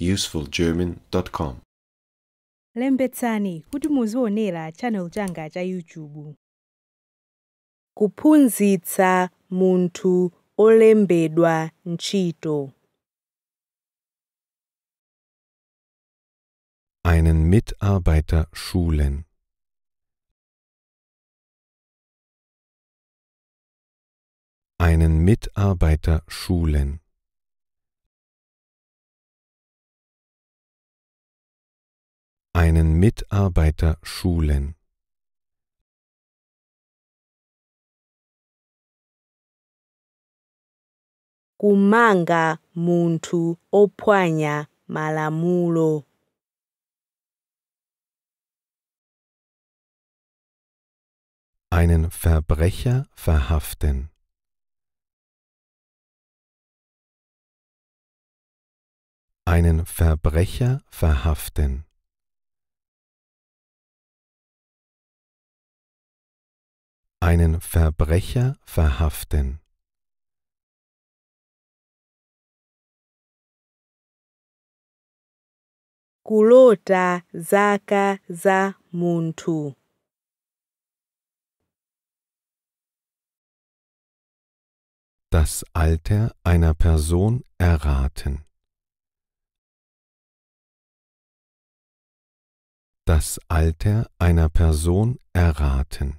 usefulgerman.com lembetsani kuti muzionera channel changa cha youtube kuphunzitsa munthu olembedwa nchito. einen Mitarbeiter schulen einen Mitarbeiter schulen einen Mitarbeiter schulen. kumanga muntu ophwanya malamulo einen Verbrecher verhaften einen Verbrecher verhaften einen Verbrecher verhaften. kulota zaka za muntu. Das Alter einer Person erraten. Das Alter einer Person erraten.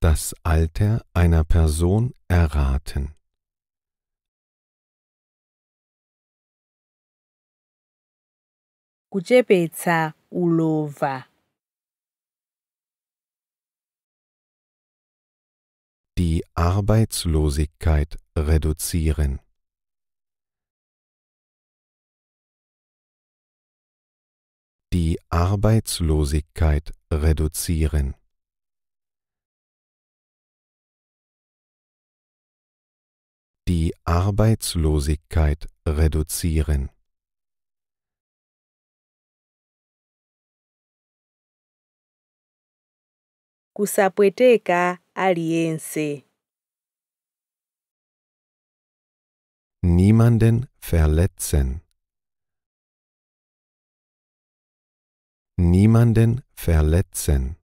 das Alter einer Person erraten. kuchepetsa ulova. Die Arbeitslosigkeit reduzieren. Die Arbeitslosigkeit reduzieren. die Arbeitslosigkeit reduzieren. Kusapweteka aliense. Niemanden verletzen. Niemanden verletzen.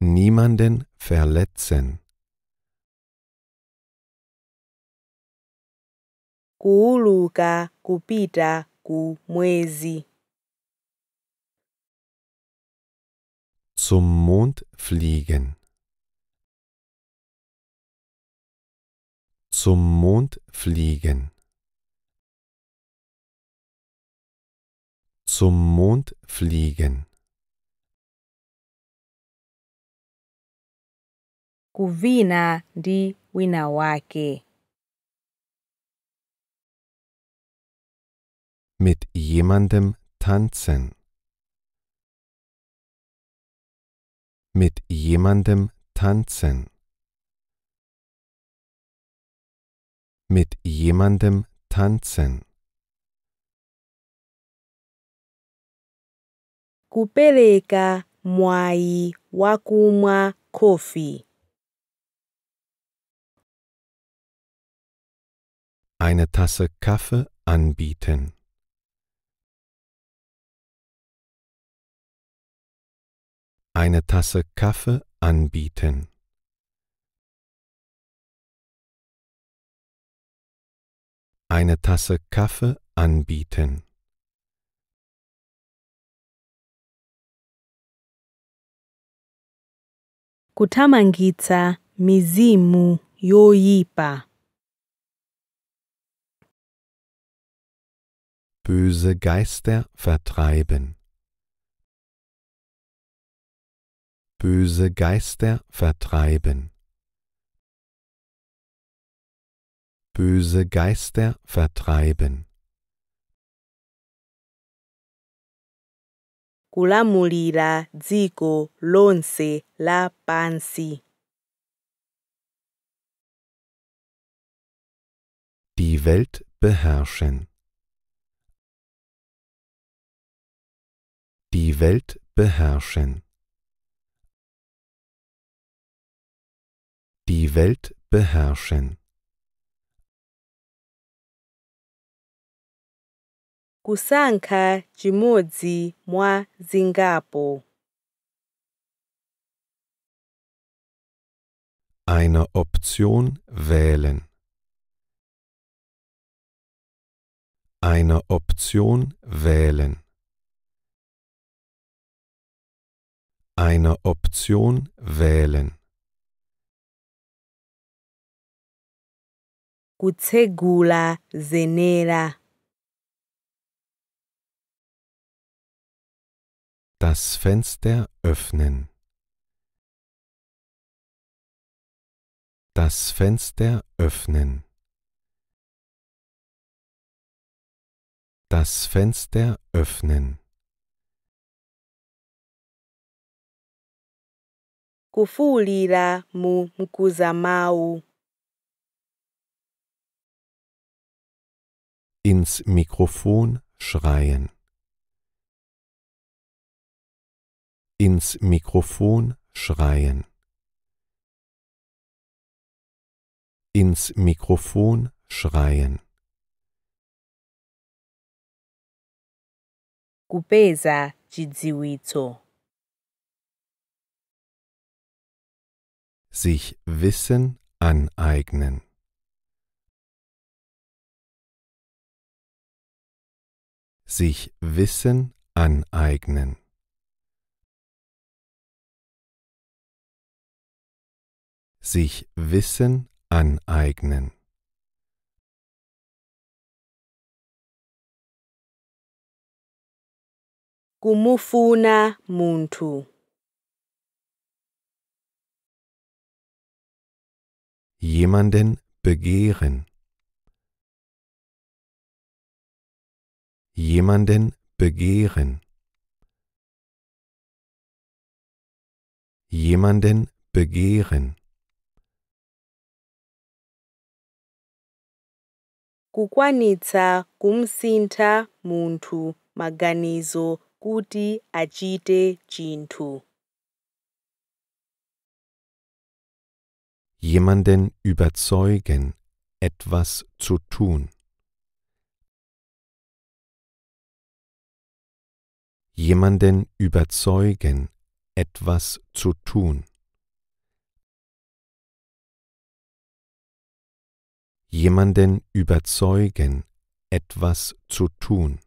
Niemanden verletzen. kuuluka kupita ku mwezi. Zum Mond fliegen. Zum Mond fliegen. Zum Mond fliegen. Kuvina di winawake. wake. mit jemandem tanzen. Mit jemandem tanzen. Mit jemandem tanzen. Kupeleka mwai wakuma kofi. Eine Tasse Kaffee anbieten. eine Tasse Kaffee anbieten. Eine Tasse Kaffee anbieten. Kutamangiza mizimu yoyipa. Böse Geister vertreiben. böse Geister vertreiben. Böse Geister vertreiben. Kulamulira dziko lonse la pansi. Die Welt beherrschen. Die Welt beherrschen. die Welt beherrschen. Kusanka chimodzi mwa Singapo Eine Option wählen. Eine Option wählen. Eine Option wählen. kutsegula zenera. Das Fenster öffnen. Das Fenster öffnen. Das Fenster öffnen. Kufulira mu mkuzamau. ins Mikrofon schreien. Ins Mikrofon schreien. Ins Mikrofon schreien. Kupeza chidziwitso. Sich Wissen aneignen. sich Wissen aneignen. Sich Wissen aneignen. kumufuna muntu jemanden begehren jemanden begehren, jemanden begehren. kukwanitsa kumsintha muntu maganizo kuti achite chinthu jemanden überzeugen etwas zu tun jemanden überzeugen, etwas zu tun. Jemanden überzeugen, etwas zu tun.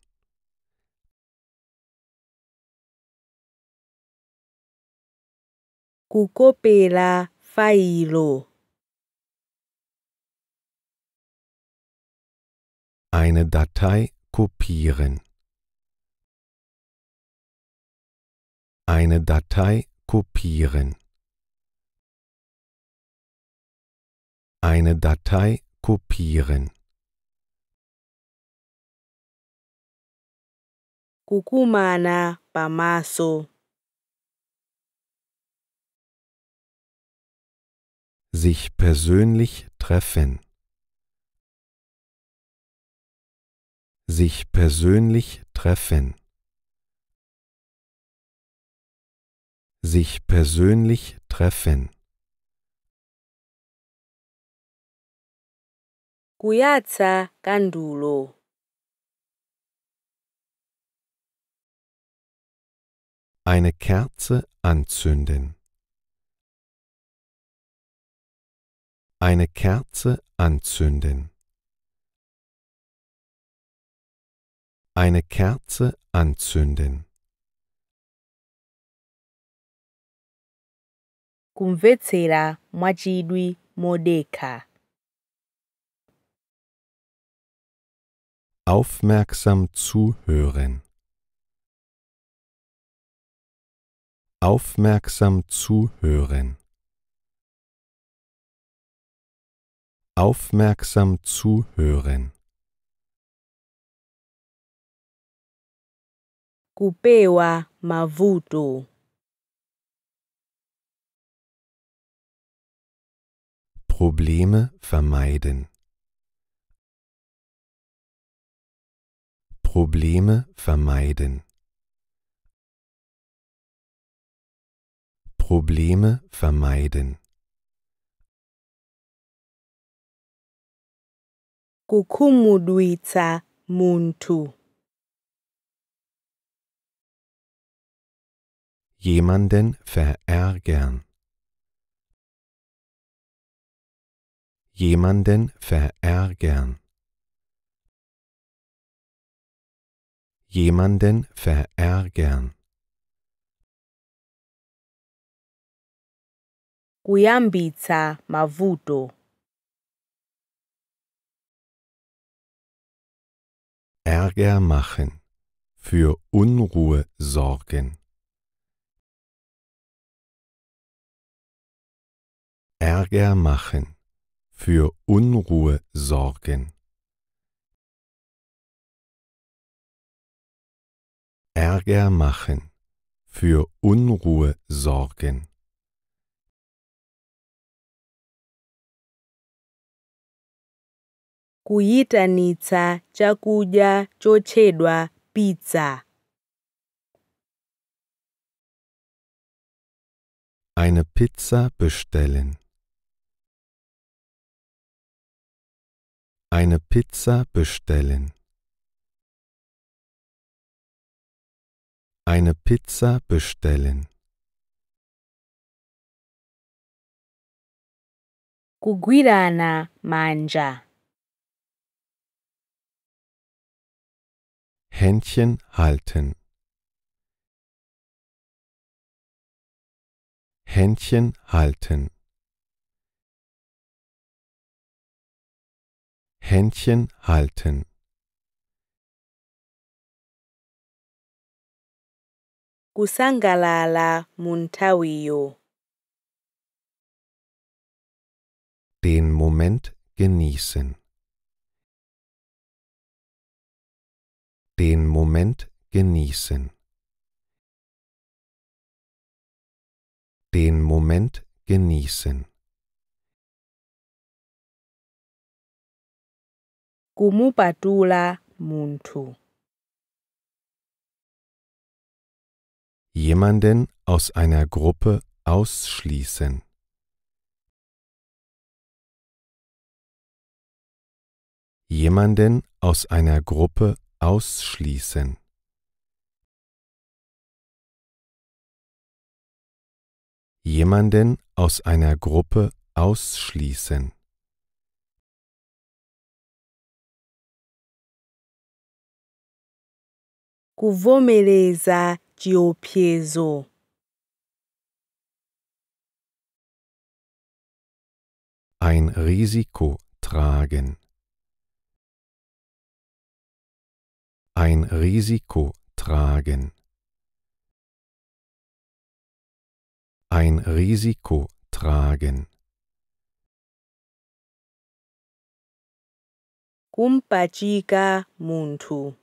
kukopela failo Eine Datei kopieren Eine Datei kopieren. Eine Datei kopieren. Kukumana Pamaso. Sich persönlich treffen. Sich persönlich treffen. sich persönlich treffen. Kuyatsa kandulo. Eine Kerze anzünden. Eine Kerze anzünden. Eine Kerze anzünden. kumvetsera mwachidwi modekha Aufmerksam zuhören. Aufmerksam zuhören. Aufmerksam zuhören. Kupewa mavuto. Probleme vermeiden. Probleme vermeiden. Probleme vermeiden. Kukumudwitsa muntu. Jemanden verärgern. jemanden verärgern jemanden verärgern kuyambitsa mavuto Ärger machen, für Unruhe sorgen. Ärger machen, für Unruhe sorgen. Ärger machen, für Unruhe sorgen. kuyitanitsa chakuja chochedwa pizza. Eine Pizza bestellen. Eine Pizza bestellen. Eine Pizza bestellen. Kugwirana manja. Händchen halten. Händchen halten. Händchen halten. Kusangalala muntawiyo. Den Moment genießen. Den Moment genießen. Den Moment genießen. kumupatula munthu. Jemanden aus einer Gruppe ausschließen. Jemanden aus einer Gruppe ausschließen. Jemanden aus einer Gruppe ausschließen. kuvomereza chiopsezo ein Risiko tragen ein Risiko tragen ein Risiko tragen kumpachika muntu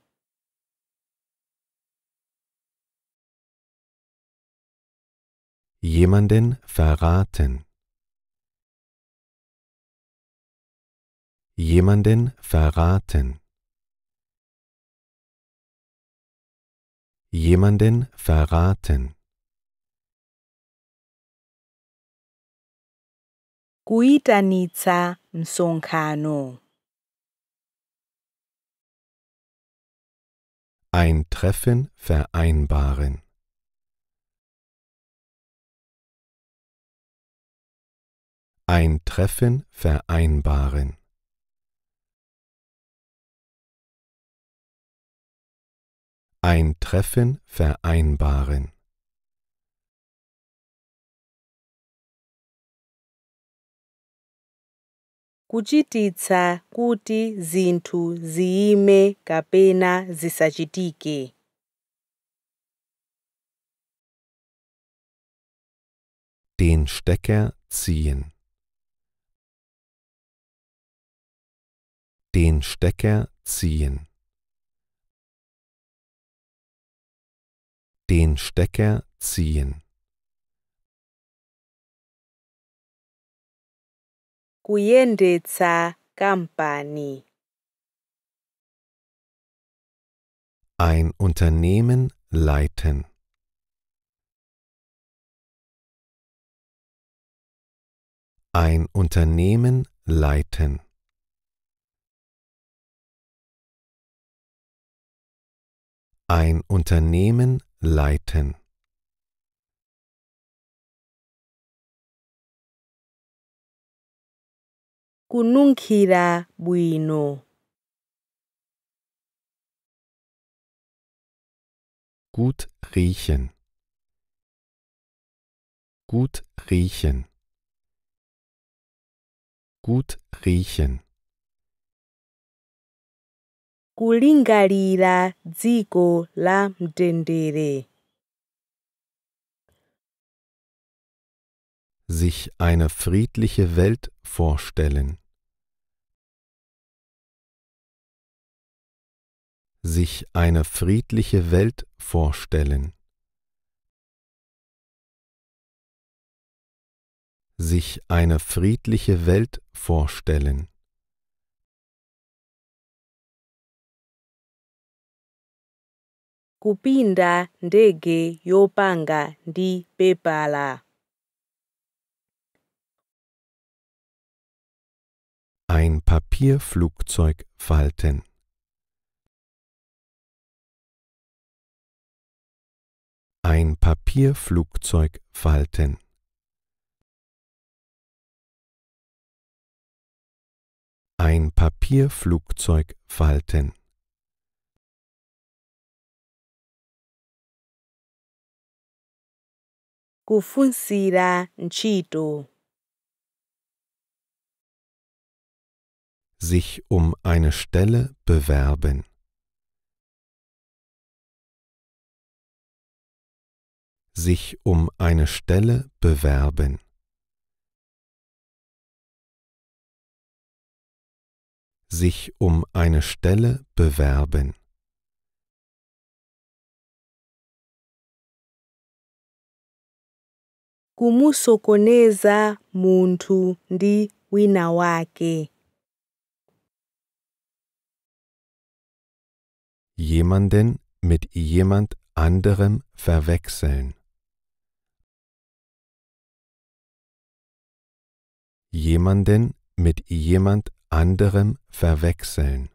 jemanden verraten jemanden verraten jemanden verraten kuita nitsa msonkhano ein Treffen vereinbaren Ein Treffen vereinbaren. Ein Treffen vereinbaren. kuchititsa kuti zinthu ziyime kapena zisachitike den stecker ziehen Den Stecker ziehen. Den Stecker ziehen. Kuyendetsa Company. Ein Unternehmen leiten. Ein Unternehmen leiten. Ein Unternehmen leiten. kununkhira bwino gut riechen gut riechen gut riechen kulingalira dziko la mtendere. Sich eine friedliche Welt vorstellen. Sich eine friedliche Welt vorstellen. Sich eine friedliche Welt vorstellen. kupinda ndege yopanga ndi PayPal. Ein Papierflugzeug falten. Ein Papierflugzeug falten. Ein Papierflugzeug falten. kufunzira ntchito sich um eine Stelle bewerben sich um eine Stelle bewerben sich um eine Stelle bewerben kumusokoneza munthu ndi wina wake. Jemanden mit jemand anderem verwechseln. Jemanden mit jemand anderem verwechseln.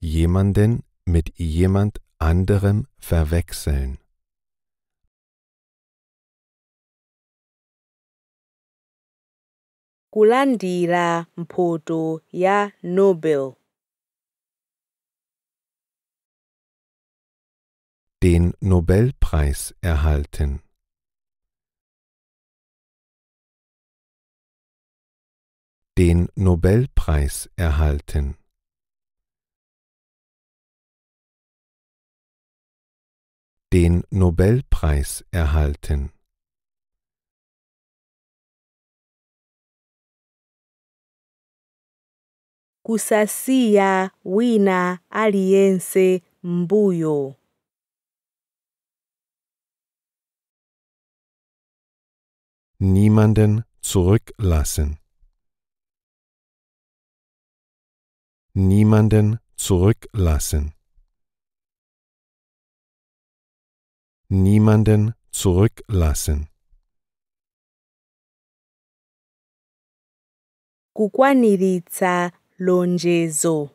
Jemanden mit jemand anderem verwechseln kulandela mphoto ya Nobel. Den Nobelpreis erhalten. Den Nobelpreis erhalten. den Nobelpreis erhalten. Kusasia wina aliense mbuyo. Niemanden zurücklassen. Niemanden zurücklassen. niemanden zurücklassen. kukwaniritsa lonjezo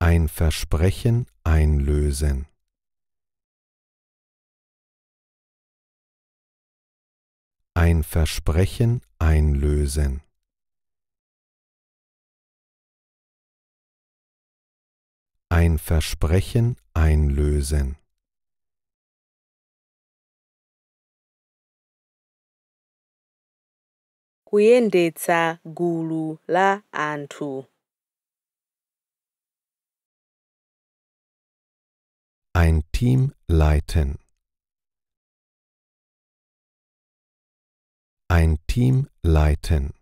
ein Versprechen einlösen ein Versprechen einlösen ein Versprechen einlösen. kuyendetsa gulu la antu. ein Team leiten ein Team leiten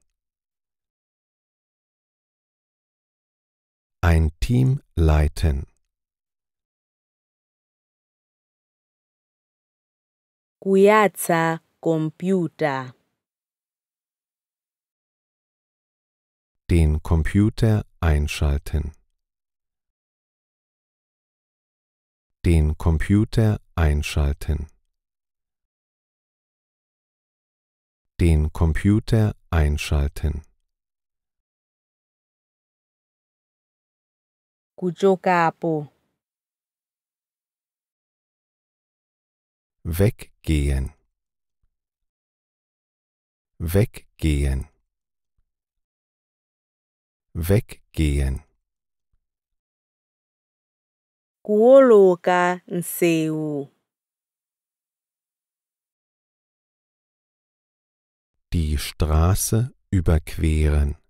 Ein Team leiten. Kuyaza Computer. Den Computer einschalten. Den Computer einschalten. Den Computer einschalten. Kujokapo. Weggehen. Weggehen. Weggehen. Kuoloka nseu. Die Straße überqueren.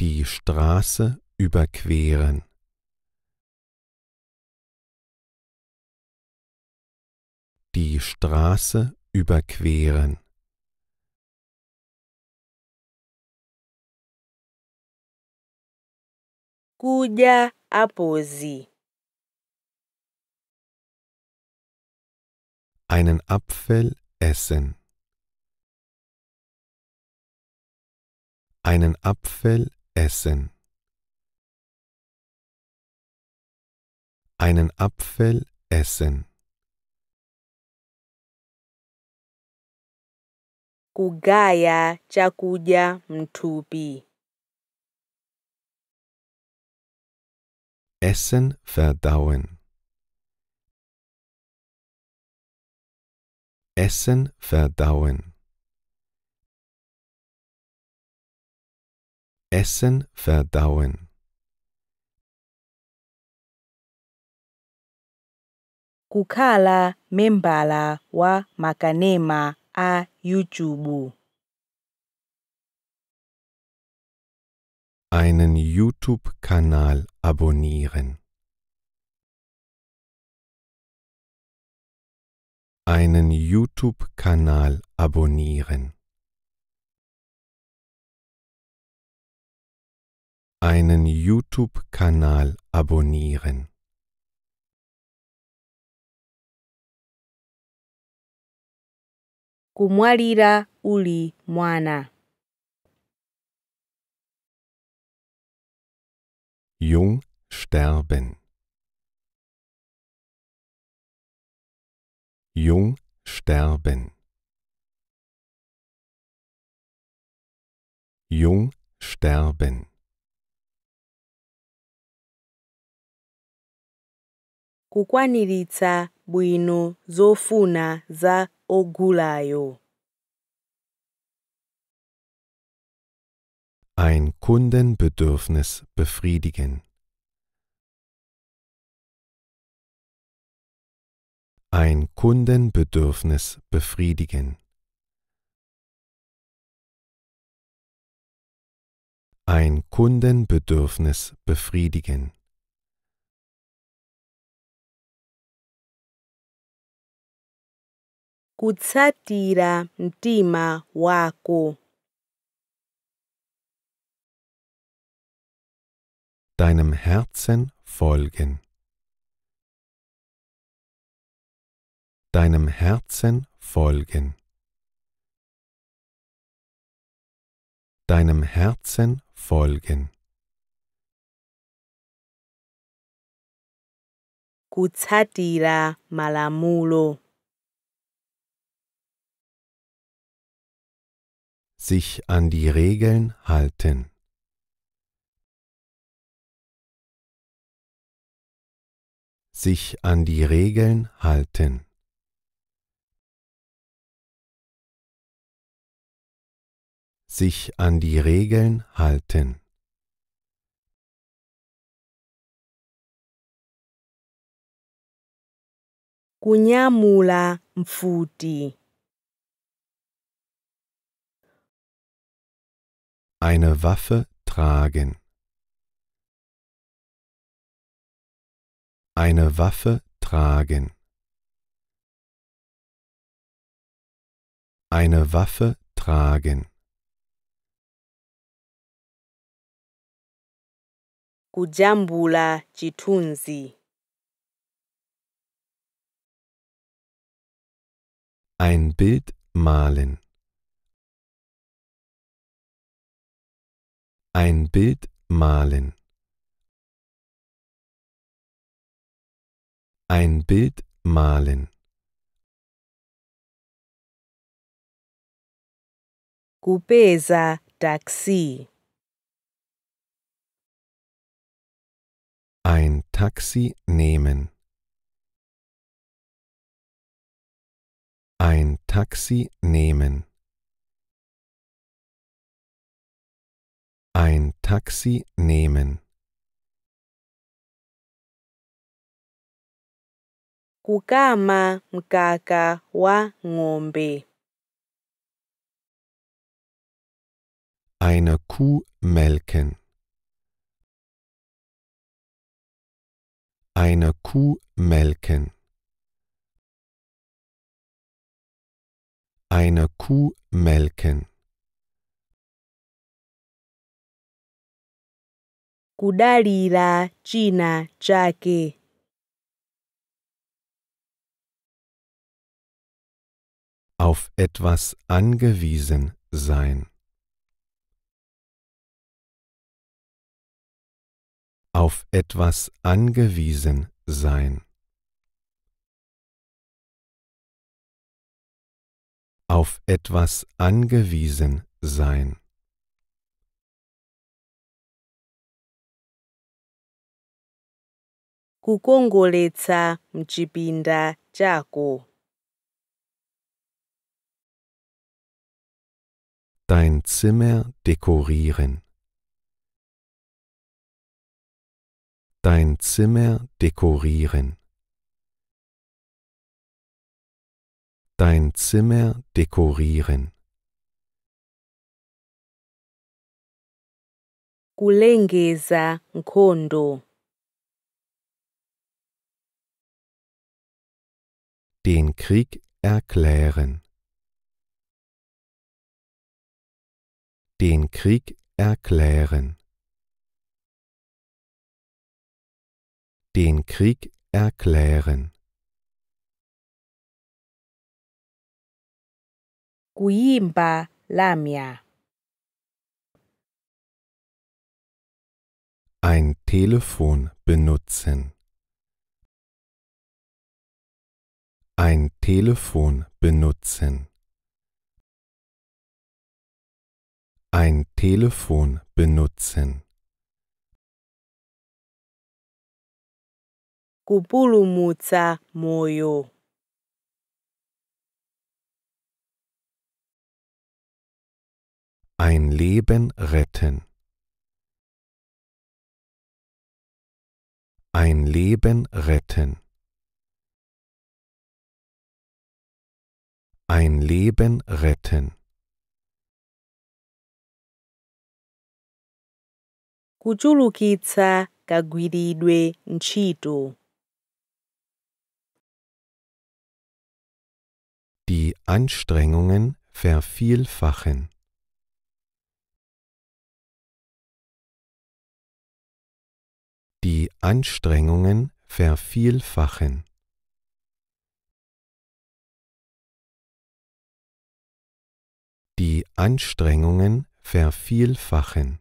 die Straße überqueren. Die Straße überqueren. Kuja Aposi. Einen Apfel essen. Einen Apfel Essen. Einen Apfel essen. Kugaya chakuja mtupi. Essen verdauen. Essen verdauen. Essen verdauen. Kukala membala wa makanema a YouTube. Einen YouTube-Kanal abonnieren. Einen YouTube-Kanal abonnieren. einen YouTube-Kanal abonnieren. Kumwalira uli mwana. Jung sterben. Jung sterben. Jung sterben. kukwaniritsa bwino zofuna za ogulayo. Ein Kundenbedürfnis befriedigen. Ein Kundenbedürfnis befriedigen. Ein Kundenbedürfnis befriedigen. kutsatira mtima wako. Deinem Herzen folgen. Deinem Herzen folgen. Deinem Herzen folgen. Kutsatira malamulo. sich an die Regeln halten. Sich an die Regeln halten. Sich an die Regeln halten. Kunyamula mfuti. eine Waffe tragen eine Waffe tragen eine Waffe tragen kujambula chitunzi ein Bild malen Ein Bild malen. Ein Bild malen. Kubeza taxi. Ein Taxi nehmen. Ein Taxi nehmen. Ein Taxi nehmen. Kukama mkaka wa ng'ombe. Eine Kuh melken. Eine Kuh melken. Eine Kuh melken. kudalira china chake. Auf etwas angewiesen sein. Auf etwas angewiesen sein. Auf etwas angewiesen sein. kukongoletsa mchipinda chako. Dein Zimmer dekorieren. Dein Zimmer dekorieren. Dein Zimmer dekorieren. kulengeza nkhondo Den Krieg erklären. Den Krieg erklären. Den Krieg erklären. Kuimba Lamia. Ein Telefon benutzen. Ein Telefon benutzen. Ein Telefon benutzen. Kupulumuza moyo. Ein Leben retten. Ein Leben retten. Ein Leben retten. Kuchulukitsa kagwiridwe ntchito. Die Anstrengungen vervielfachen. Die Anstrengungen vervielfachen. die Anstrengungen vervielfachen.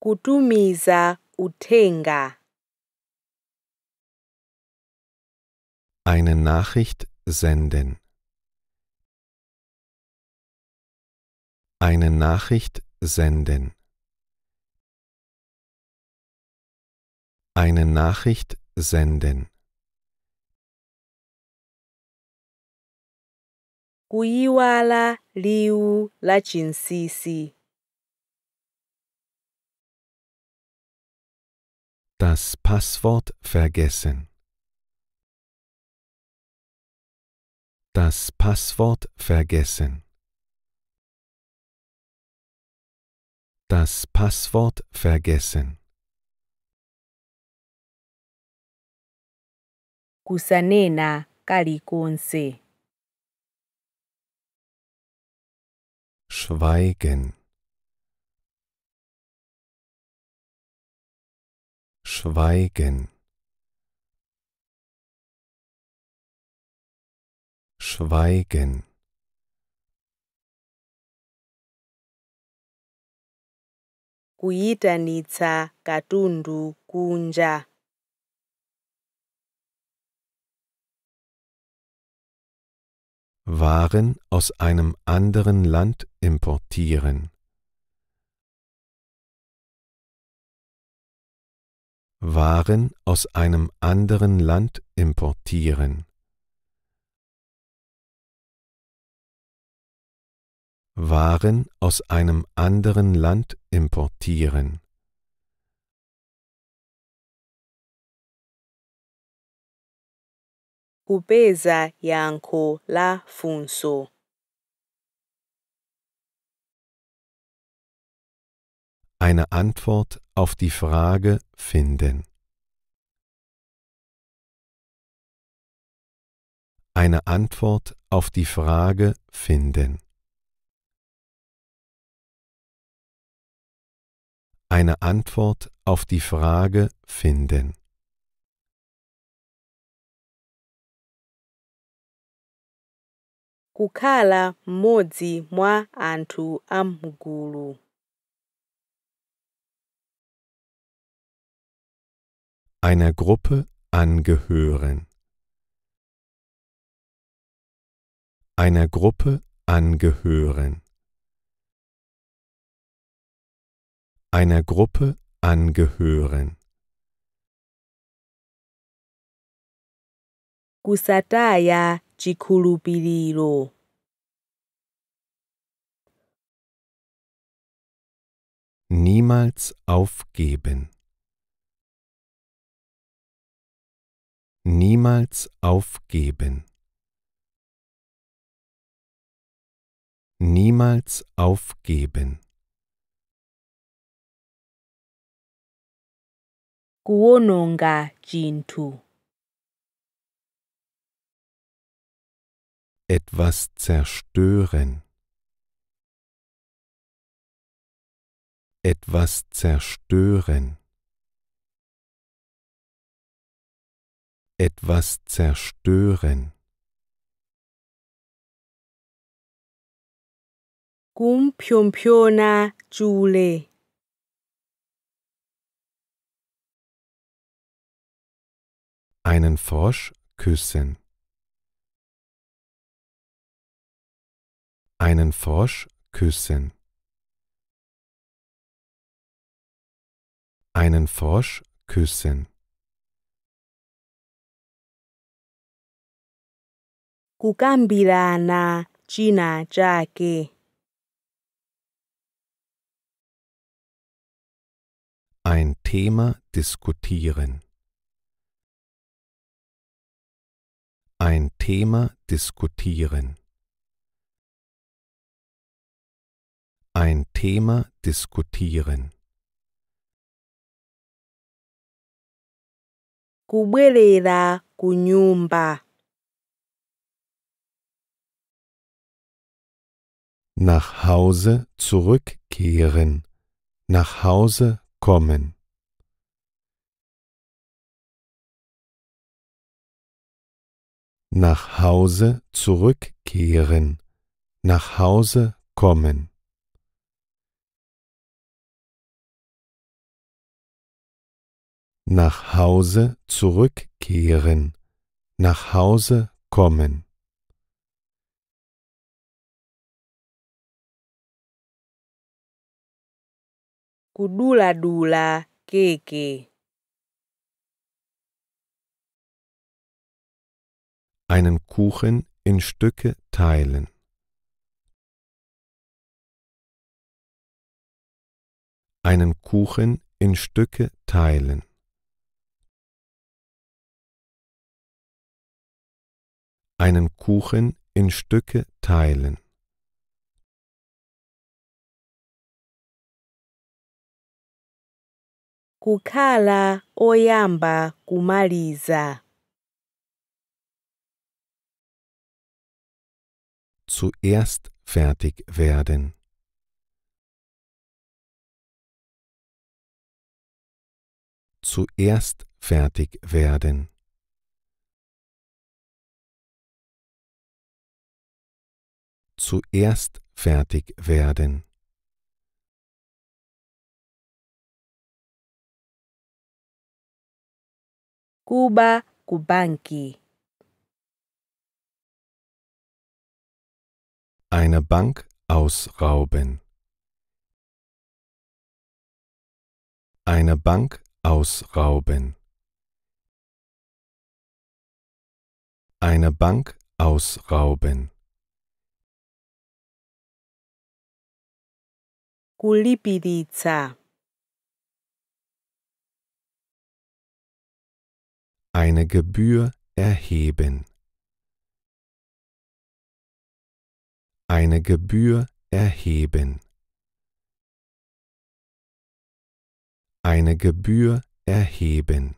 Kutumiza utenga. Eine Nachricht senden. Eine Nachricht senden. Eine Nachricht senden. kuiwala liwu la Chinsisi. Das Passwort vergessen. Das Passwort vergessen. Das Passwort vergessen. Kusanena kalikonse. Schweigen. Schweigen. Schweigen. Kuita nitsa katundu kunja. Waren aus einem anderen Land importieren. Waren aus einem anderen Land importieren. Waren aus einem anderen Land importieren. kubeza yanko la funso. Eine Antwort auf die Frage finden. Eine Antwort auf die Frage finden. Eine Antwort auf die Frage finden. kukhala mmodzi mwa anthu a mgulu einer Gruppe angehören einer Gruppe angehören einer Gruppe angehören kusataya 지쿠루비리로 Niemals aufgeben. Niemals aufgeben. Niemals aufgeben. 구워놓은가 진투 etwas zerstören, etwas zerstören, etwas zerstören. Kumpyumpyona Jule. Einen Frosch küssen. einen Frosch küssen. Einen Frosch küssen. Kukambirana china jake. Ein Thema diskutieren. Ein Thema diskutieren. Ein Thema diskutieren. Kubwerera ku Nach Hause zurückkehren. Nach Hause kommen. Nach Hause zurückkehren. Nach Hause kommen. nach Hause zurückkehren, nach Hause kommen. Kudula dula keke. Einen Kuchen in Stücke teilen. Einen Kuchen in Stücke teilen. einen Kuchen in Stücke teilen. Kukala oyamba kumaliza zuerst fertig werden zuerst fertig werden zuerst fertig werden. Kuba kubanki. Eine Bank ausrauben. Eine Bank ausrauben. Eine Bank ausrauben. Kulipidizza. Eine Gebühr erheben. Eine Gebühr erheben. Eine Gebühr erheben.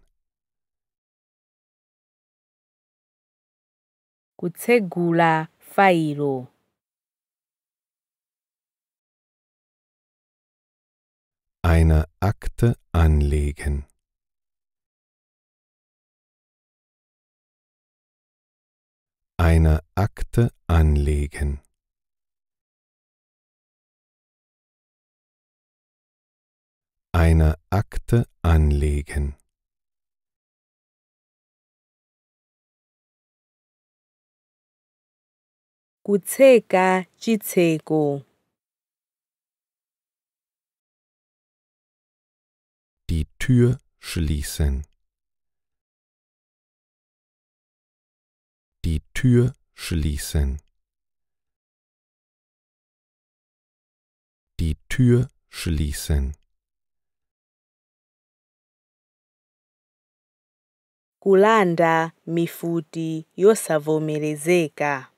Kutsegula failo. eine Akte anlegen. Eine Akte anlegen. Eine Akte anlegen. Kutseka chitseko. die Tür schließen. Die Tür schließen. Die Tür schließen. Kulanda mifuti yosavomerezeka.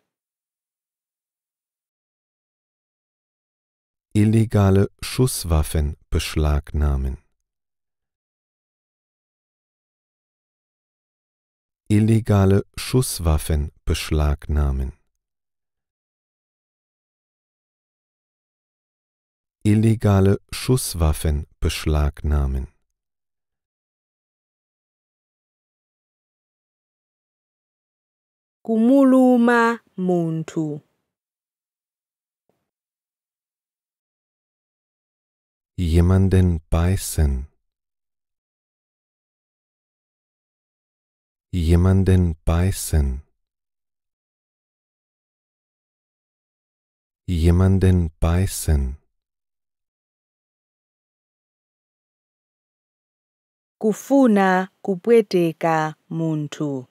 Illegale Schusswaffen beschlagnahmen. illegale Schusswaffen beschlagnahmen. Illegale Schusswaffen beschlagnahmen. Kumuluma Muntu. Jemanden beißen. jemanden beißen, jemanden beißen. kufuna kupweteka muntu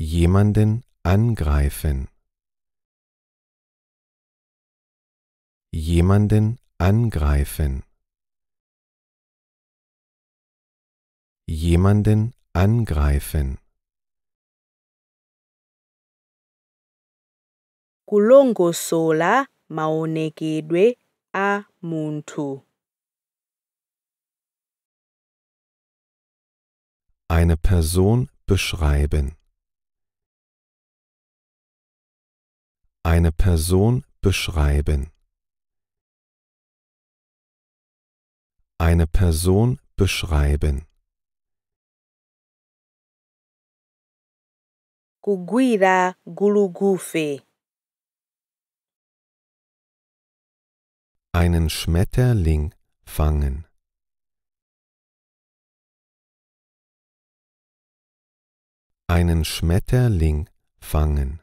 jemanden angreifen jemanden angreifen jemanden angreifen. Kulongo kulongosola maonekedwe a muntu. Eine Person beschreiben. Eine Person beschreiben. Eine Person beschreiben. kugwira Gulugufe. Einen Schmetterling fangen. Einen Schmetterling fangen.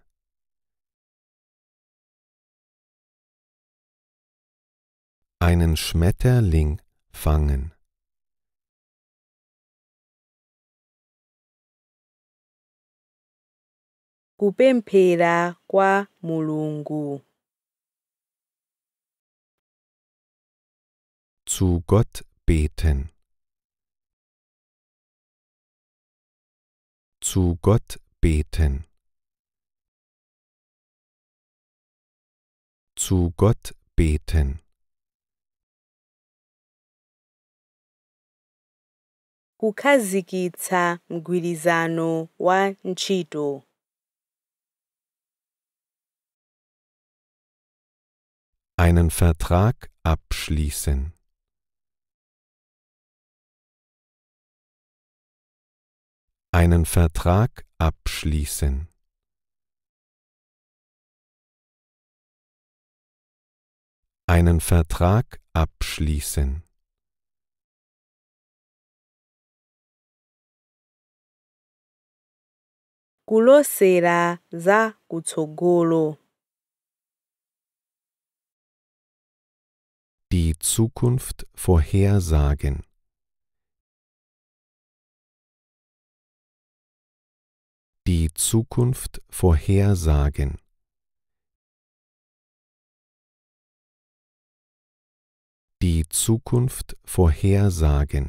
Einen Schmetterling fangen. kupemphera kwa Mulungu. Zu Gott beten. Zu Gott beten. Zu Gott beten. kukazikitsa mgwirizano wa ntchito Einen Vertrag abschließen. Einen Vertrag abschließen. Einen Vertrag abschließen. Gulosera za kutsogolo die Zukunft vorhersagen. Die Zukunft vorhersagen. Die Zukunft vorhersagen.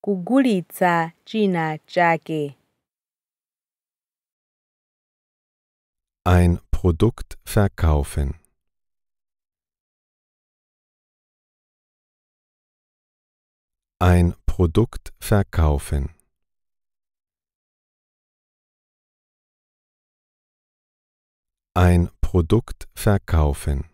kuguliza china chake Ein Produkt verkaufen. Ein Produkt verkaufen. Ein Produkt verkaufen.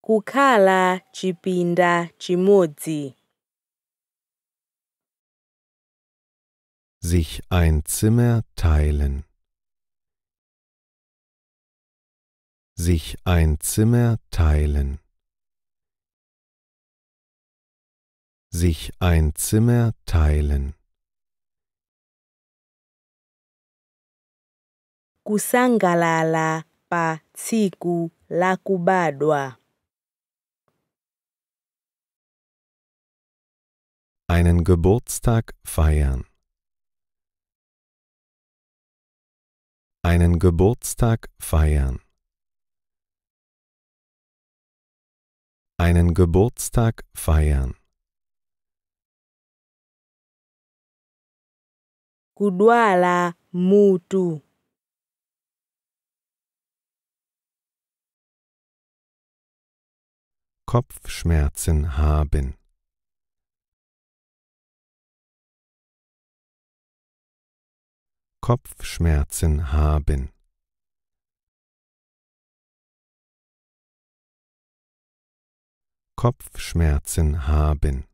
Kukala chipinda chimodzi. sich ein Zimmer teilen. Sich ein Zimmer teilen. Sich ein Zimmer teilen. Kusangalala pa siku la kubadwa. Einen Geburtstag feiern. einen Geburtstag feiern. Einen Geburtstag feiern. Kudwala mutu. Kopfschmerzen haben. Kopfschmerzen haben. Kopfschmerzen haben.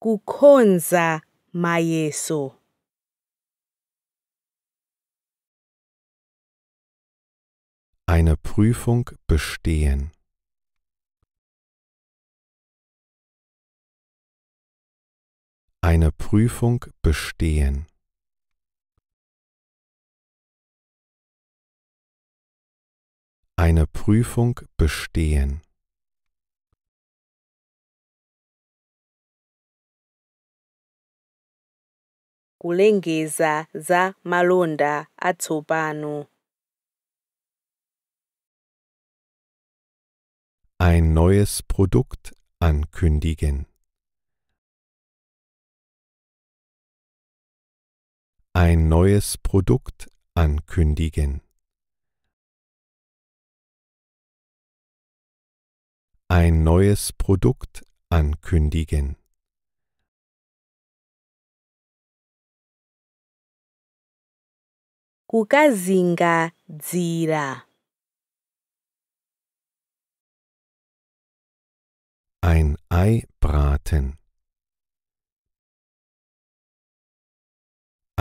Kukonza mayeso. Eine Prüfung bestehen. eine Prüfung bestehen. Eine Prüfung bestehen. kulengeza za malonda atsopano. Ein neues Produkt ankündigen. ein neues Produkt ankündigen. Ein neues Produkt ankündigen. zira. ein Ei braten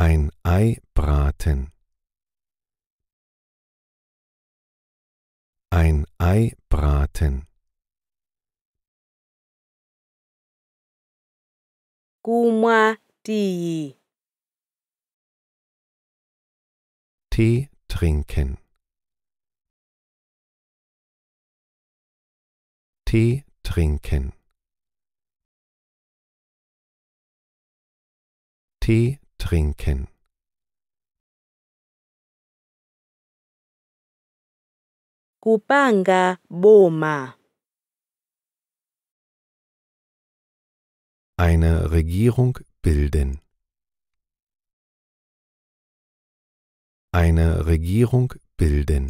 Ein Ei braten. Ein Ei braten. Guma die. Tee trinken. Tee trinken. Tee trinken kupanga boma eine Regierung bilden eine Regierung bilden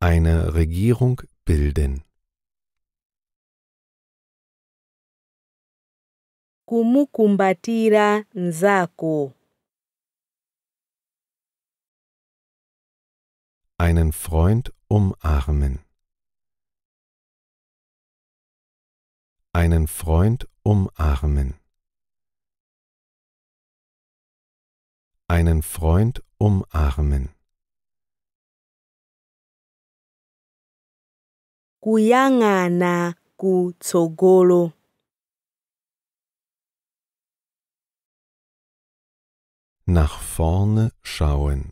eine Regierung bilden kumukumbatira nzako. Einen Freund umarmen. Einen Freund umarmen. Einen Freund umarmen. Kuyangana ku tsogolo. Nach vorne schauen.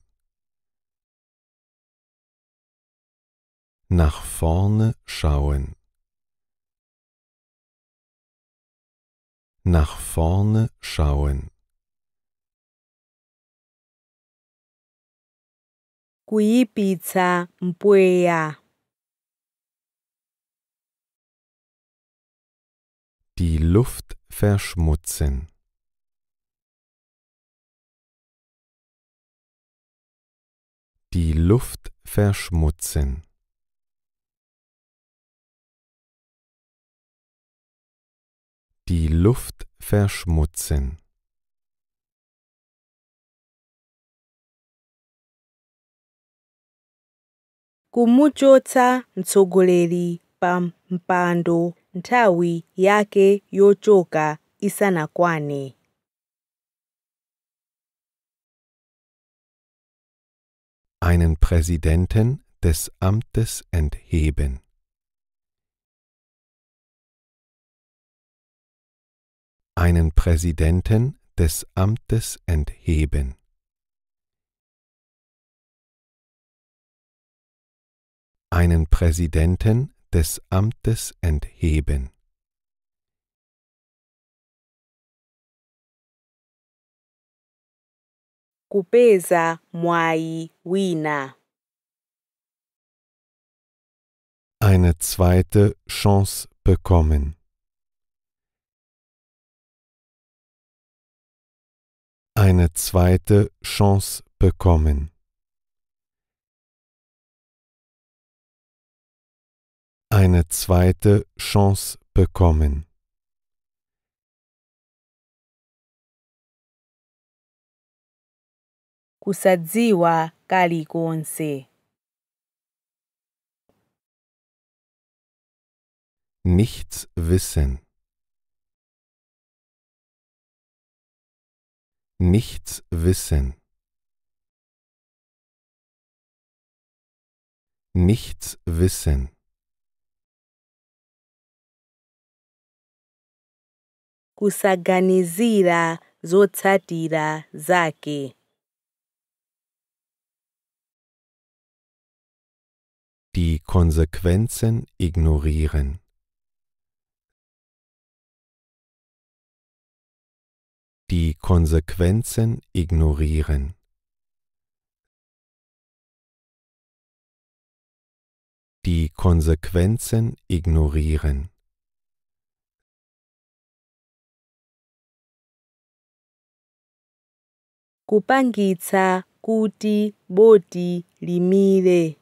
Nach vorne schauen. Nach vorne schauen. Kuipitsa mpuea. Die Luft verschmutzen. Die Luft verschmutzen. Die Luft verschmutzen. kumuchotsa mtsogoleri pa mpando Ntawi yake yochoka isanakwane einen Präsidenten des Amtes entheben. einen Präsidenten des Amtes entheben. einen Präsidenten des Amtes entheben. kupeza mwai wina. Eine zweite Chance bekommen. Eine zweite Chance bekommen. Eine zweite Chance bekommen. kusadziwa kalikonse. Nichts wissen. Nichts wissen. Nichts wissen. Kusaganizira zotsatira zake. die Konsequenzen ignorieren. Die Konsequenzen ignorieren. Die Konsequenzen ignorieren. kupangitsa kuti boti limire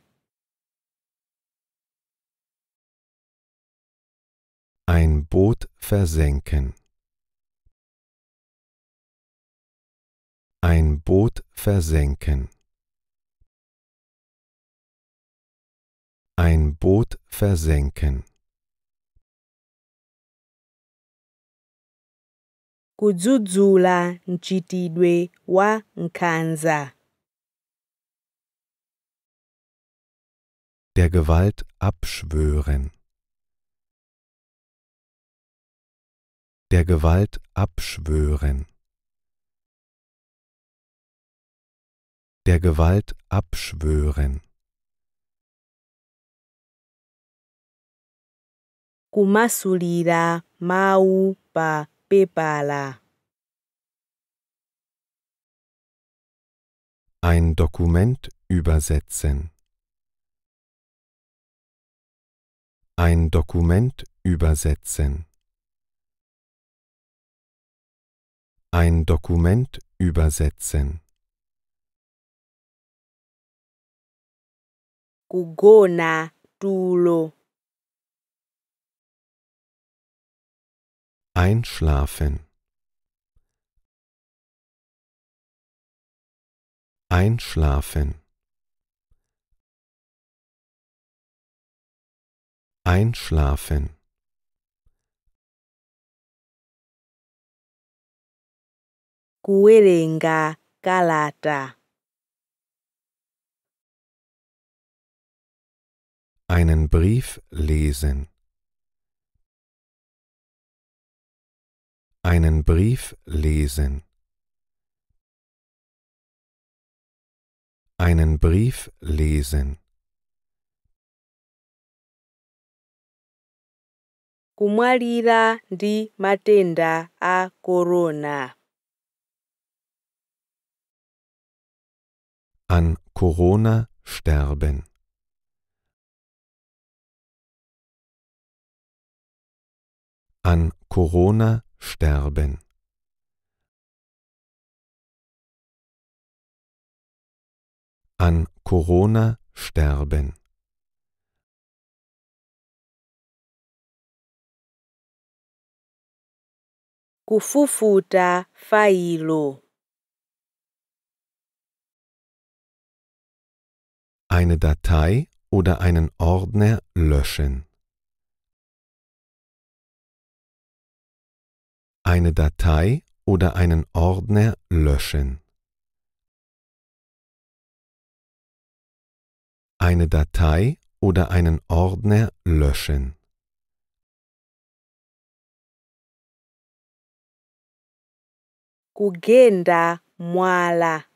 Ein Boot versenken. Ein Boot versenken. Ein Boot versenken. Kuzuzula nchitidwe wa nkanza. Der Gewalt abschwören. der Gewalt abschwören. Der Gewalt abschwören. Kumasulira mau pa pepala. Ein Dokument übersetzen. Ein Dokument übersetzen. Ein Dokument übersetzen. Kugona tulo. Einschlafen. Einschlafen. Einschlafen. Kuwerenga Galata. Einen Brief lesen. Einen Brief lesen. Einen Brief lesen. Kumwalira di matenda a corona. an Corona sterben. An Corona sterben. An Corona sterben. Kufufuta failo eine Datei oder einen Ordner löschen. Eine Datei oder einen Ordner löschen. Eine Datei oder einen Ordner löschen. Kugenda mwala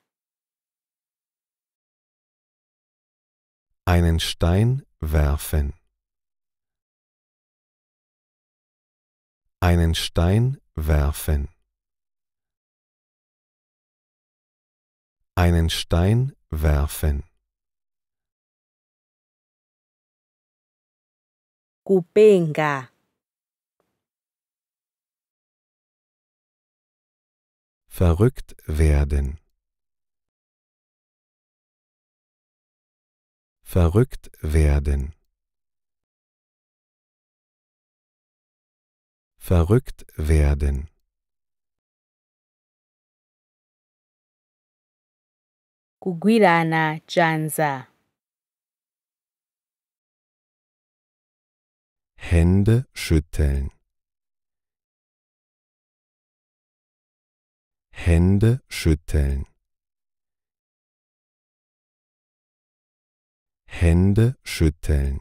einen Stein werfen einen Stein werfen einen Stein werfen Kupenga verrückt werden verrückt werden. Verrückt werden. Kugwirana Janza. Hände schütteln. Hände schütteln. Hände schütteln.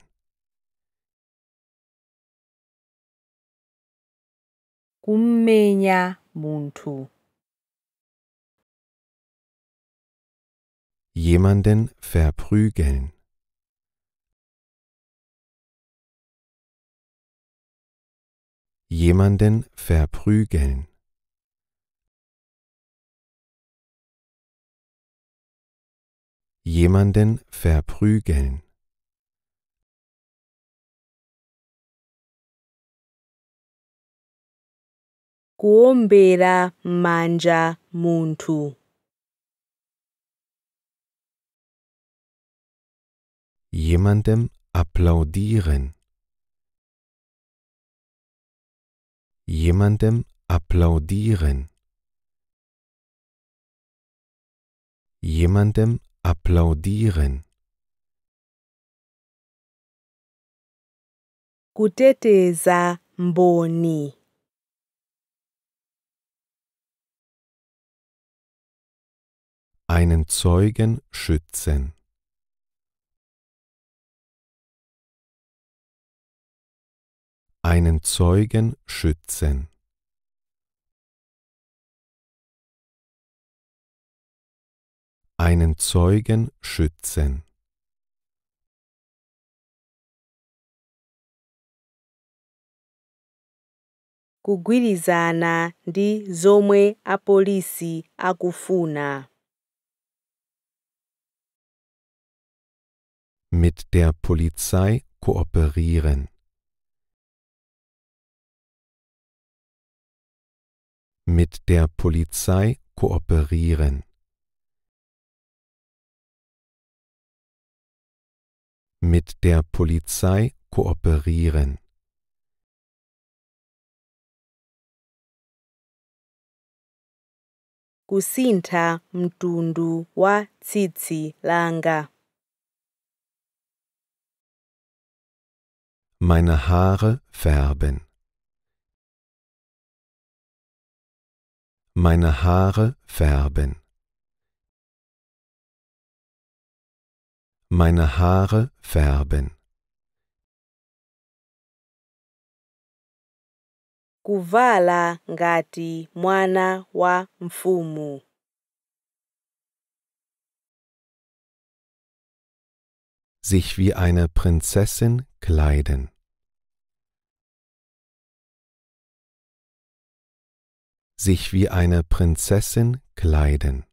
Kummenya Muntu. Jemanden verprügeln. Jemanden verprügeln. jemanden verprügeln. kuombera manja muntu. Jemandem applaudieren. Jemandem applaudieren. Jemandem Applaudieren. Kuteteza mboni. Einen Zeugen schützen. Einen Zeugen schützen. einen Zeugen schützen. kugwirizana ndi zomwe apolisi akufuna mit der Polizei kooperieren mit der Polizei kooperieren mit der Polizei kooperieren. Kusintha mtundu wa tsitsi langa. Meine Haare färben. Meine Haare färben. meine Haare färben. Kuvala ngati mwana wa mfumu. Sich wie eine Prinzessin kleiden. Sich wie eine Prinzessin kleiden.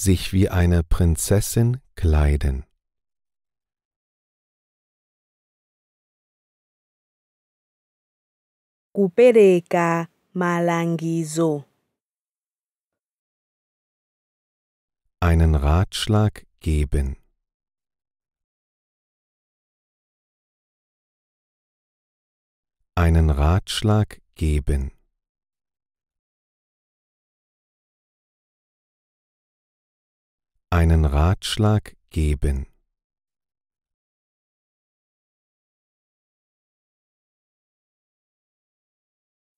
sich wie eine Prinzessin kleiden. Kupereka Malangizo. Einen Ratschlag geben. Einen Ratschlag geben. einen Ratschlag geben.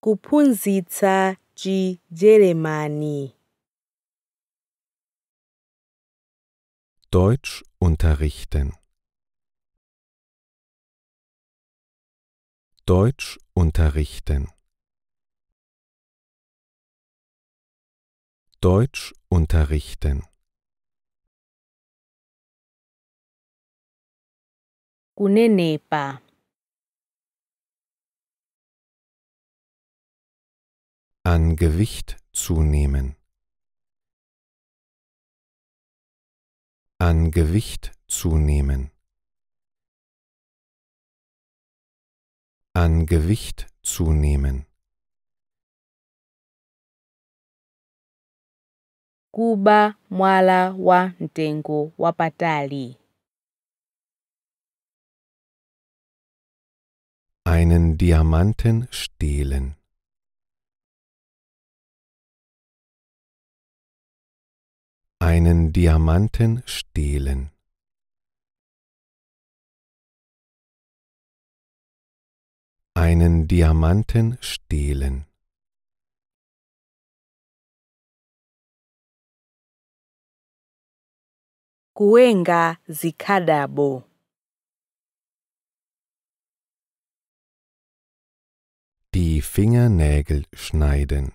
Kupumzitsa Kijeremani Deutsch unterrichten Deutsch unterrichten Deutsch unterrichten kunenepa. An Gewicht zunehmen. An Gewicht zunehmen. An Gewicht zunehmen. Kuba mwala wa mtengo wa patali. einen Diamanten stehlen. Einen Diamanten stehlen. Einen Diamanten stehlen. Kuenga zikadabo. Die Fingernägel schneiden.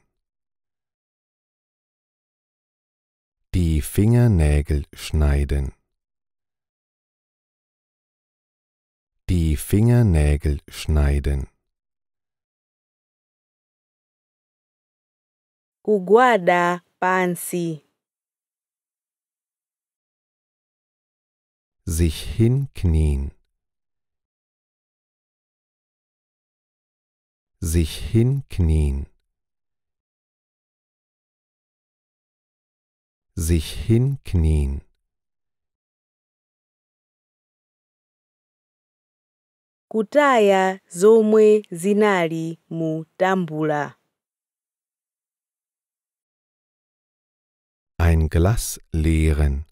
Die Fingernägel schneiden. Die Fingernägel schneiden. Kugwada pansi. Sich hinknien. sich hinknien, sich hinknien. kutaya zomwe zinali mu tambula ein Glas leeren,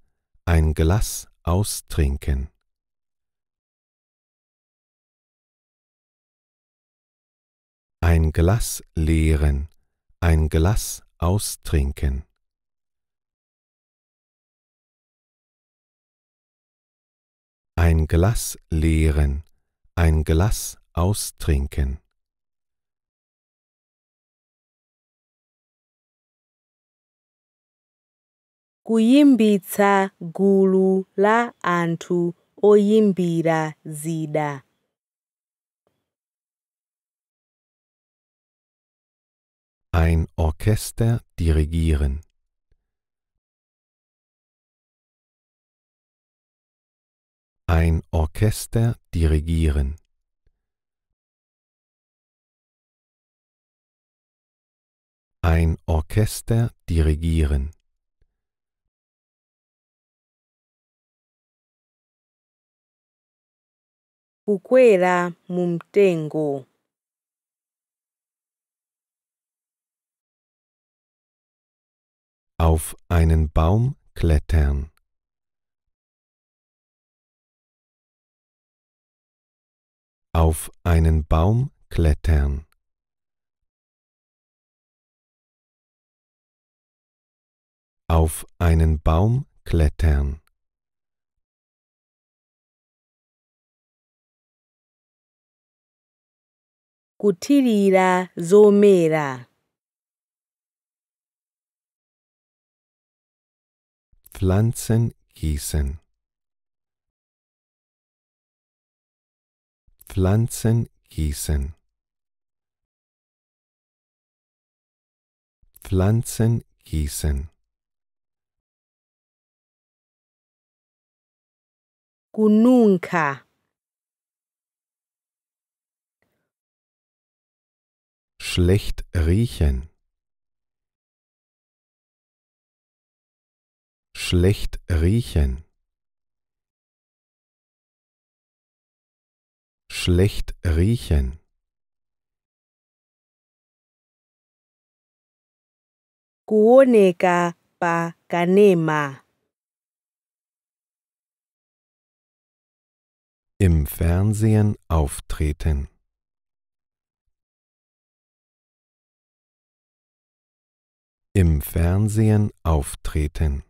ein Glas austrinken. ein Glas leeren, ein Glas austrinken. Ein Glas leeren, ein Glas austrinken. kuyimbitsa gulu la antu oyimbira zida Ein Orchester dirigieren. Ein Orchester dirigieren. Ein Orchester dirigieren. Kukwera mumtengo. Auf einen Baum klettern. Auf einen Baum klettern. Auf einen Baum klettern. Kutirira zomera. Pflanzen gießen. Pflanzen gießen. Pflanzen gießen. Gununka. Schlecht riechen. schlecht riechen. Schlecht riechen. Kuoneka pa kanema. Im Fernsehen auftreten. Im Fernsehen auftreten.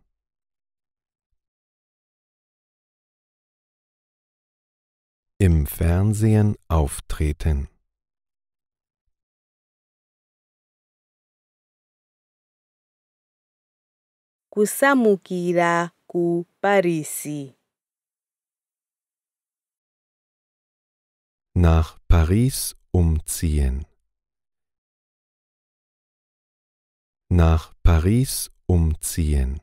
im Fernsehen auftreten. Kusamukira ku Parisi. Nach Paris umziehen. Nach Paris umziehen.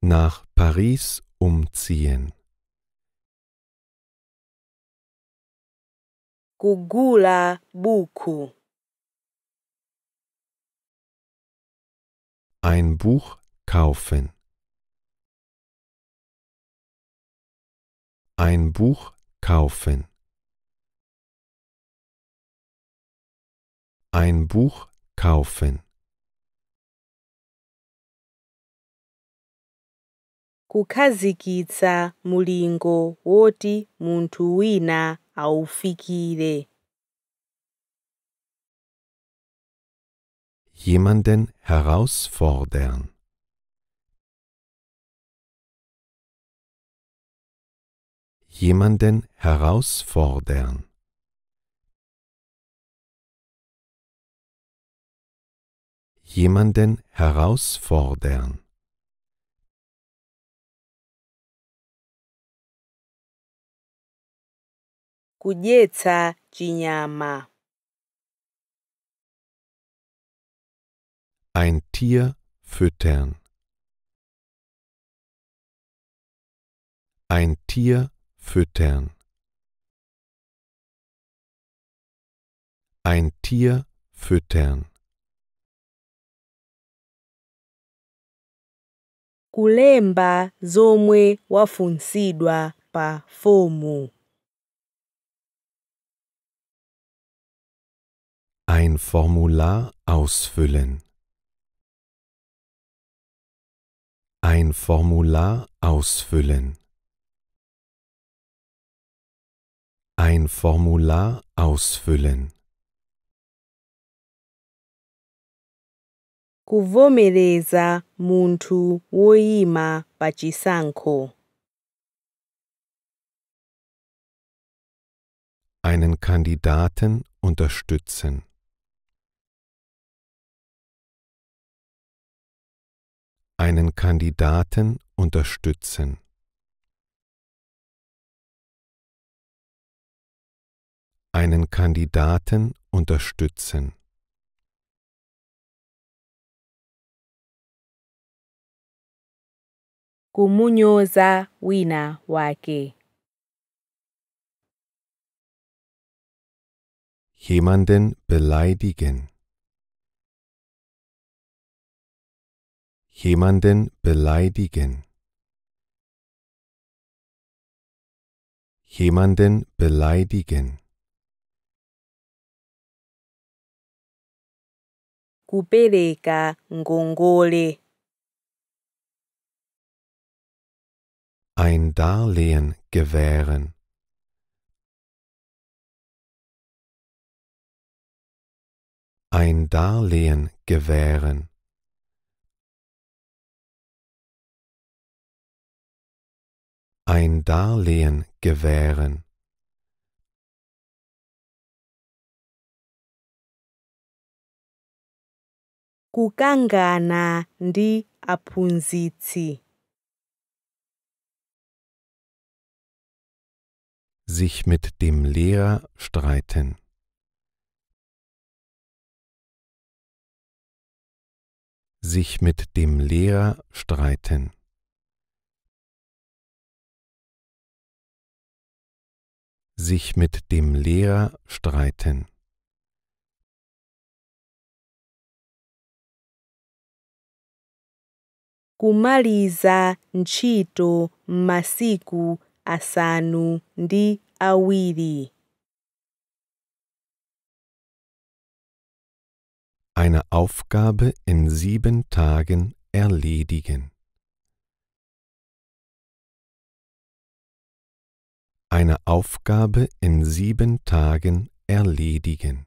Nach Paris umziehen. Kugula buku. Ein Buch kaufen. Ein Buch kaufen. Ein Buch kaufen. kukhazikitsa mulingo woti munthu wina aufikire. Jemanden herausfordern. Jemanden herausfordern. Jemanden herausfordern. Kuyetsa Chinyama. Ein Tier füttern. Ein Tier füttern. Ein Tier füttern. Kulemba zomwe wafunsidwa pa fomu. Ein Formular ausfüllen. Ein Formular ausfüllen. Ein Formular ausfüllen. kuvomereza muntu woyima pachisankho einen Kandidaten unterstützen einen Kandidaten unterstützen. einen Kandidaten unterstützen. kumunyoza wina wake. Jemanden beleidigen. jemanden beleidigen, jemanden beleidigen. Kupeleka ngongole. Ein Darlehen gewähren. Ein Darlehen gewähren. ein Darlehen gewähren. Kukangana ndi aphunzitsi. Sich mit dem Lehrer streiten. Sich mit dem Lehrer streiten. sich mit dem Lehrer streiten. kumaliza nchito masiku asanu ndi awiri. Eine Aufgabe in sieben Tagen erledigen. eine Aufgabe in sieben Tagen erledigen.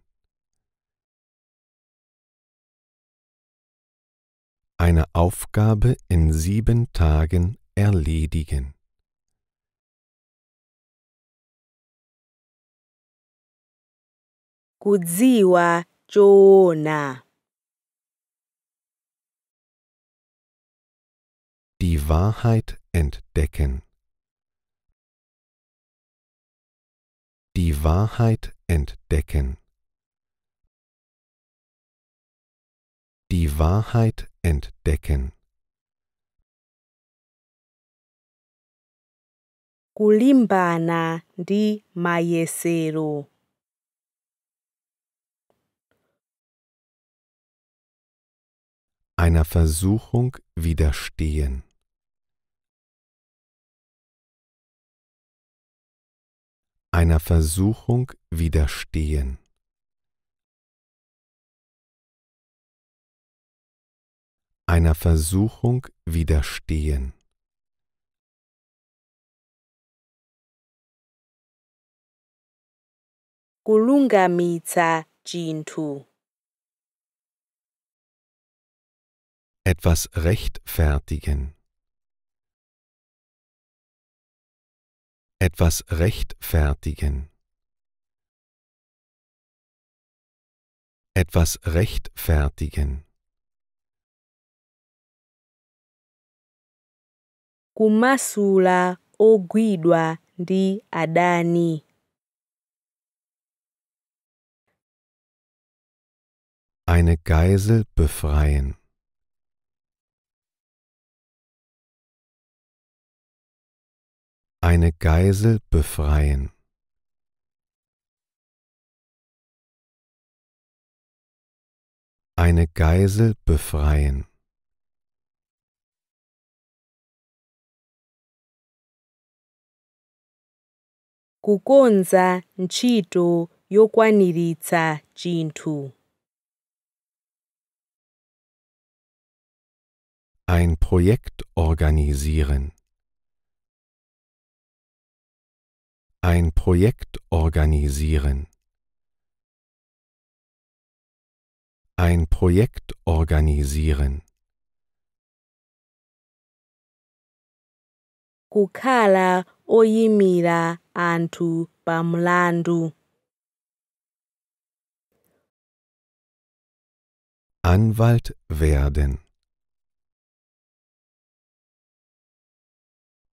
Eine Aufgabe in sieben Tagen erledigen. Kuziwa Jona. Die Wahrheit entdecken. Wahrheit entdecken. Die Wahrheit entdecken. kulimbana di mayesero einer Versuchung widerstehen. einer Versuchung widerstehen. einer Versuchung widerstehen. Kulungamitsa Jintu Etwas rechtfertigen. etwas rechtfertigen. Etwas rechtfertigen. kumasula ogwidwa di adani. Eine Geisel befreien. eine Geisel befreien. Eine Geisel befreien. kukonza nchito yokwaniritsa chinthu ein projekt organisieren Ein Projekt organisieren. Ein Projekt organisieren. Kukhala oyimira antu pamulandu. Anwalt werden.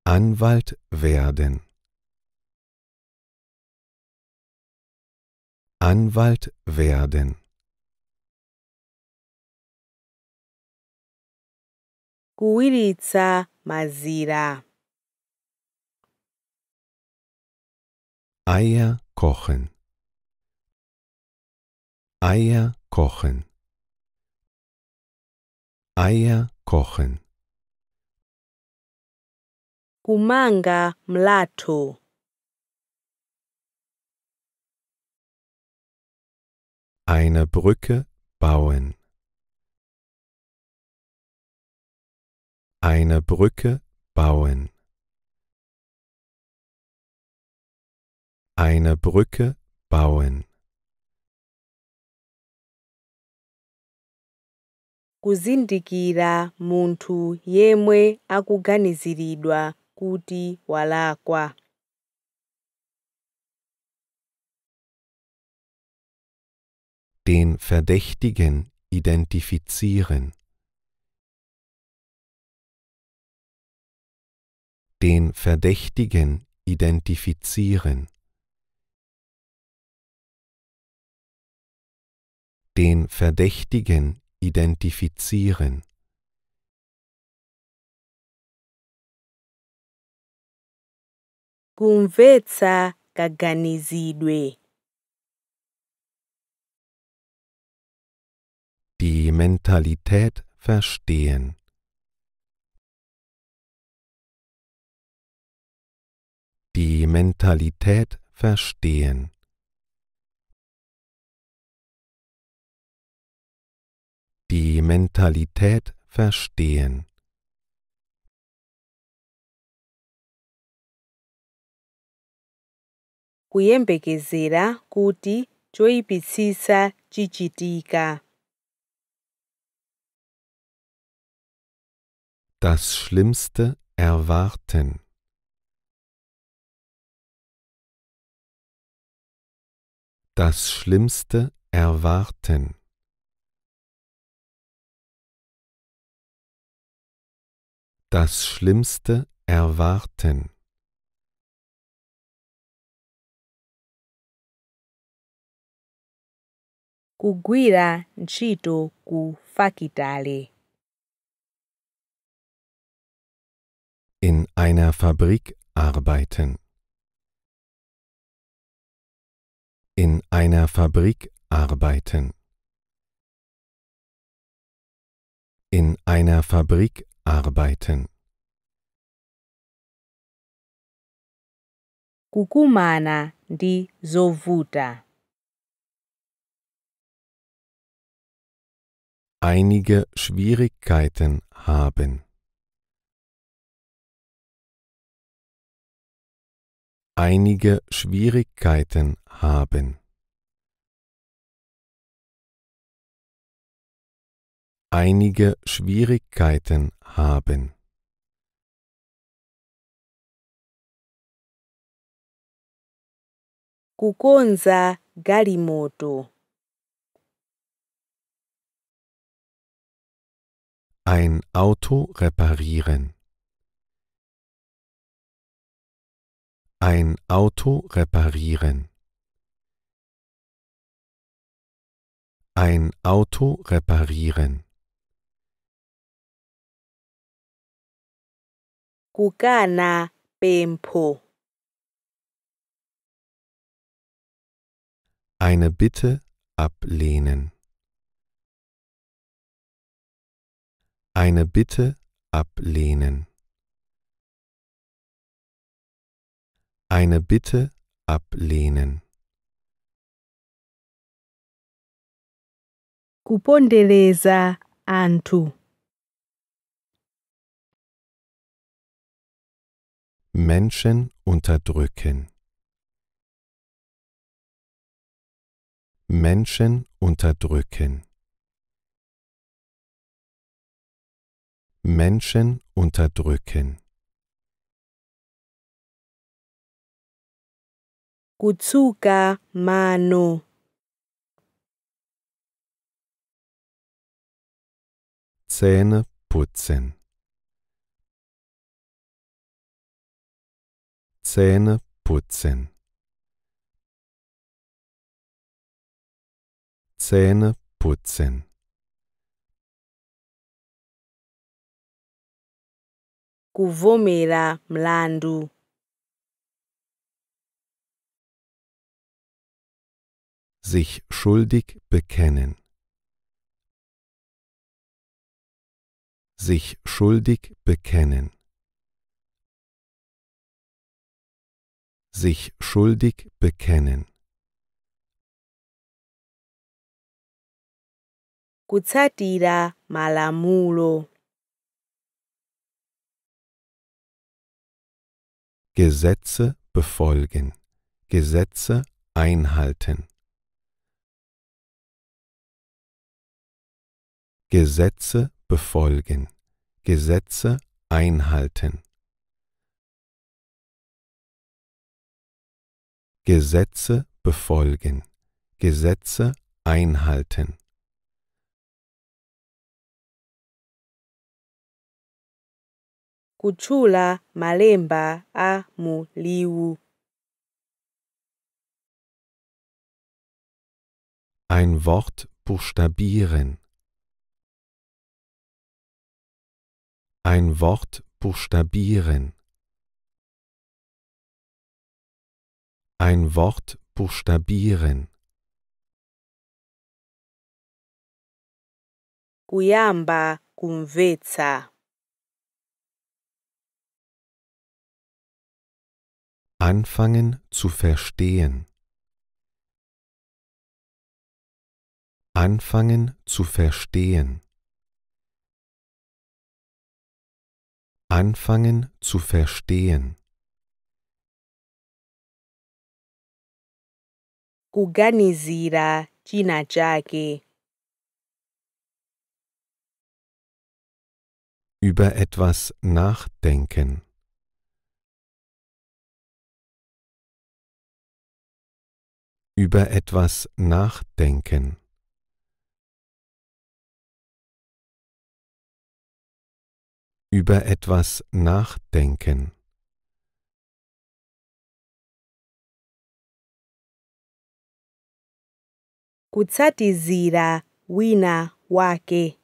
Anwalt werden. Anwalt werden Kuiriza mazira Eier kochen Eier kochen Eier kochen Kumanga mlato eine Brücke bauen. Eine Brücke bauen. Eine Brücke bauen. kuzindikiira muntu yemwe akuganiziridwa kuti walakwa den Verdächtigen identifizieren. Den Verdächtigen identifizieren. Den Verdächtigen identifizieren. Kumvetsa kaganizidwe. die Mentalität verstehen. Die Mentalität verstehen. Die Mentalität verstehen. kuyembekeza kuti choyipitsisa chichitika Das Schlimmste erwarten. Das Schlimmste erwarten. Das Schlimmste erwarten. kugwira ntchito ku in einer Fabrik arbeiten in einer Fabrik arbeiten in einer Fabrik arbeiten kukumana di zovuta einige Schwierigkeiten haben einige Schwierigkeiten haben. Einige Schwierigkeiten haben. kukonza galimoto ein Auto reparieren Ein Auto reparieren. Ein Auto reparieren. Kukana Bempo. Eine Bitte ablehnen. Eine Bitte ablehnen. Eine Bitte ablehnen. Kupondereza antu. Menschen unterdrücken. Menschen unterdrücken. Menschen unterdrücken. kuchuka mano. Zähne putzen. Zähne putzen. Zähne putzen. Kuvumira mlandu. sich schuldig bekennen. Sich schuldig bekennen. Sich schuldig bekennen. Kutsatira malamulo. Gesetze befolgen, Gesetze einhalten. Gesetze befolgen, Gesetze einhalten. Gesetze befolgen, Gesetze einhalten. Kuchula malemba a muliu. Ein Wort buchstabieren. Ein Wort buchstabieren. Ein Wort buchstabieren. Kuyamba kumvetsa. Anfangen zu verstehen. Anfangen zu verstehen. Anfangen zu verstehen. Kuganizira kina chake. Über etwas nachdenken. Über etwas nachdenken. über etwas nachdenken. Kutsatisira wina wake.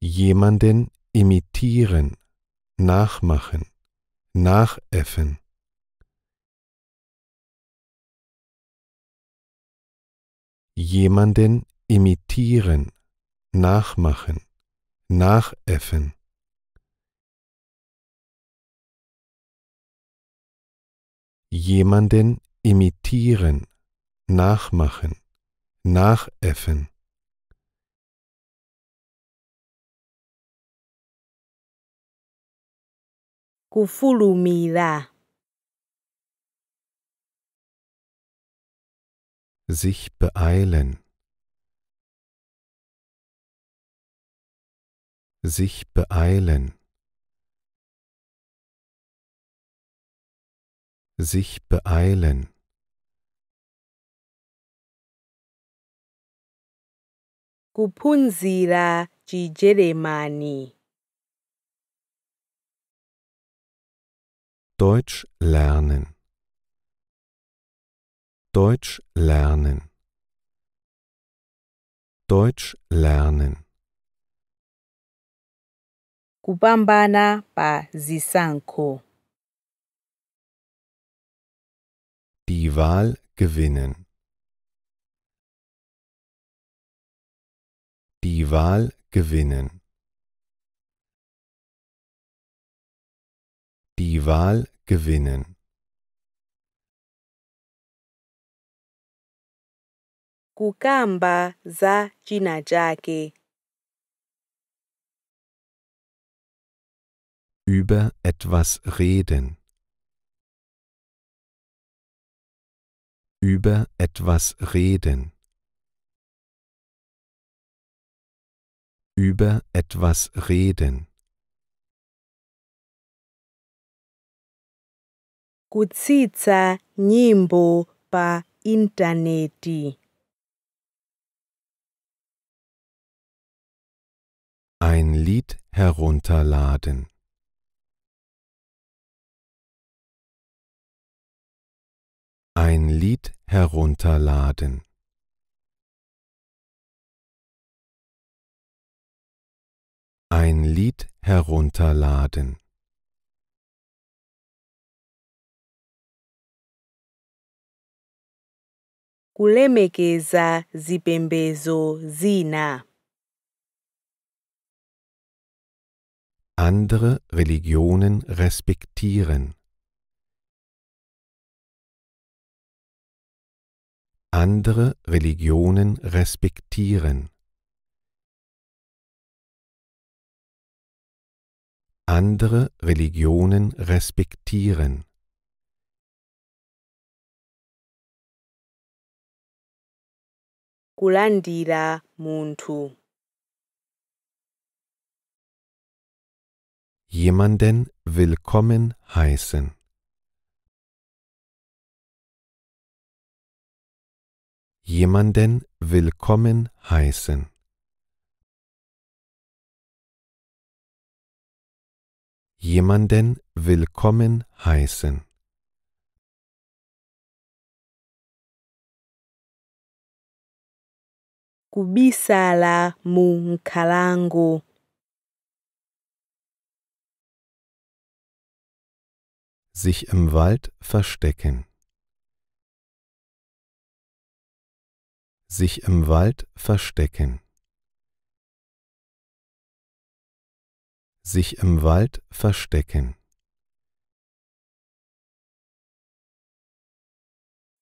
Jemanden imitieren, nachmachen, nachäffen. Jemanden imitieren, nachmachen, nachäffen. Jemanden imitieren, nachmachen, nachäffen. Kufulumida. Sich beeilen, sich beeilen, sich beeilen. kupunzira Chijeremani. Deutsch lernen. Deutsch lernen. Deutsch lernen kupambana pa Sisanko. Die Wahl gewinnen. Die Wahl gewinnen. Die Wahl gewinnen. Kukamba za jina jake. über etwas reden. Über etwas reden. Über etwas reden. Kutsitsa nimbo pa interneti. Ein Lied herunterladen. Ein Lied herunterladen Ein Lied herunterladen kulemekeza zipembezo zina Andere Religionen respektieren andere Religionen respektieren. Andere Religionen respektieren. kulandira muntu jemanden willkommen heißen jemanden willkommen heißen. Jemanden willkommen heißen. Kubisa la munkalango. Sich im Wald verstecken. Sich im Wald verstecken. Sich im Wald verstecken.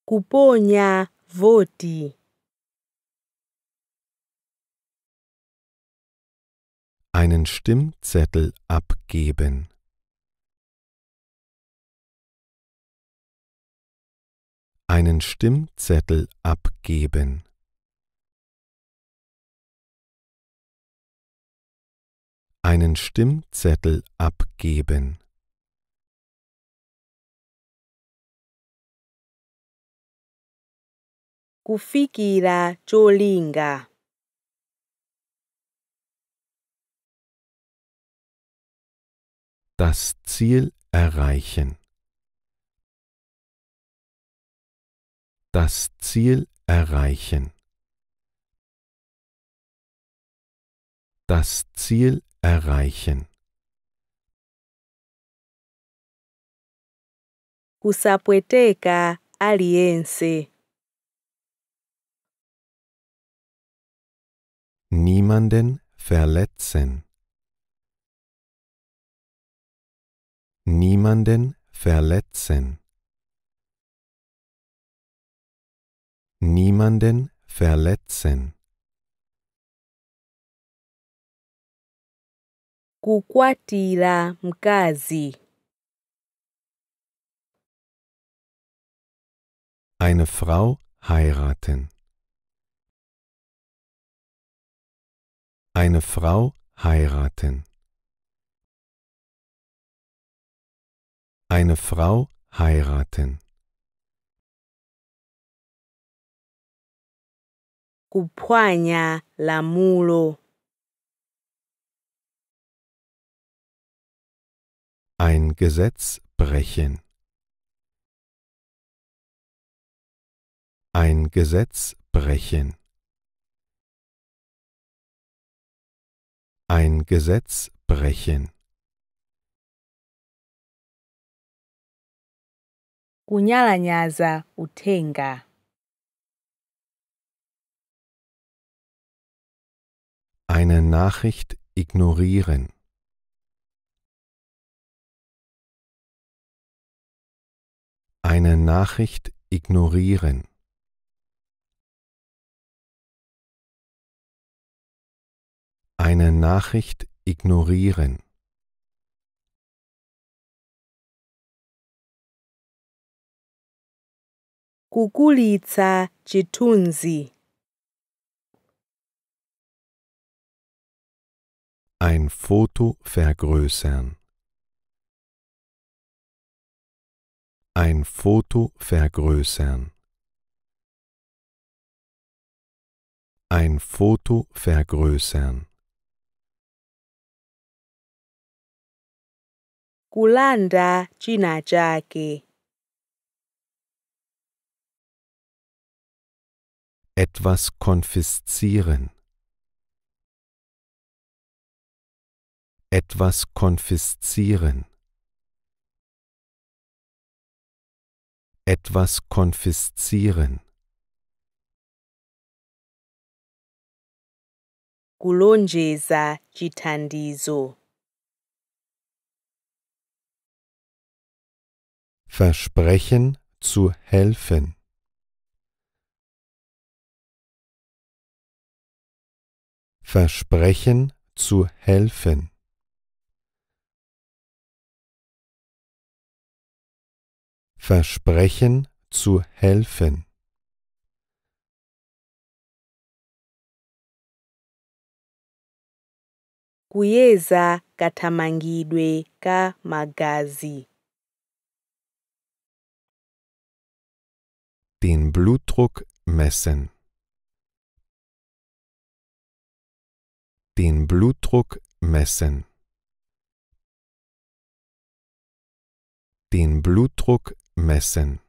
Kuponya voti. Einen Stimmzettel abgeben. einen Stimmzettel abgeben. einen Stimmzettel abgeben. Kufikira cholinga. Das Ziel erreichen. Das Ziel erreichen. Das Ziel erreichen. Usapueteca Aliense Niemanden verletzen. Niemanden verletzen. Niemanden verletzen. kukwatira mkazi. Eine Frau heiraten. Eine Frau heiraten. Eine Frau heiraten. Kupwanya lamulo. Ein Gesetz brechen. Ein Gesetz brechen. Ein Gesetz brechen. Kunyalanyaza utenga. Eine Nachricht ignorieren. Eine Nachricht ignorieren. Eine Nachricht ignorieren. kukulitsa chitunzi Ein Foto vergrößern. Ein Foto vergrößern. Ein Foto vergrößern. Kulanda china chake. Etwas konfiszieren. Etwas konfiszieren. etwas konfiszieren. kulonjeza chitandizo. Versprechen zu helfen. Versprechen zu helfen. Versprechen zu helfen. kuyeza katamangidwe ka magazi. Den Blutdruck messen. Den Blutdruck messen. Den Blutdruck messen.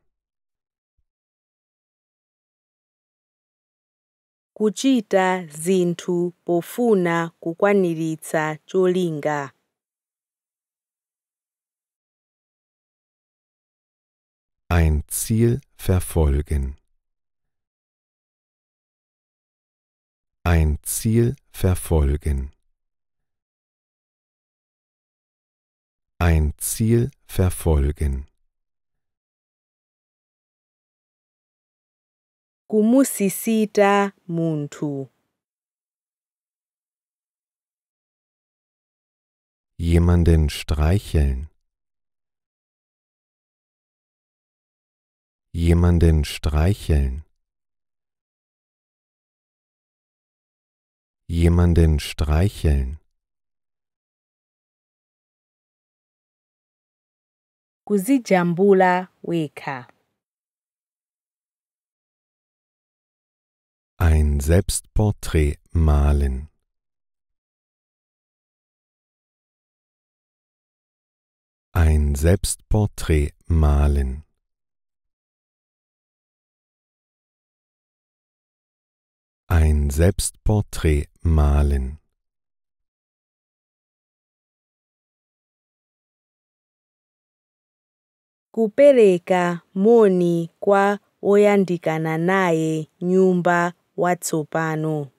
kuchita zinthu pofuna kukwaniritsa cholinga ein Ziel verfolgen ein Ziel verfolgen ein Ziel verfolgen kumusisita munthu. Jemanden streicheln. Jemanden streicheln. Jemanden streicheln. Kuzijambula weka. Ein Selbstporträt malen. Ein Selbstporträt malen. Ein Selbstporträt malen. Kupereka Moni kwa oyandikana naye nyumba Watsupanu.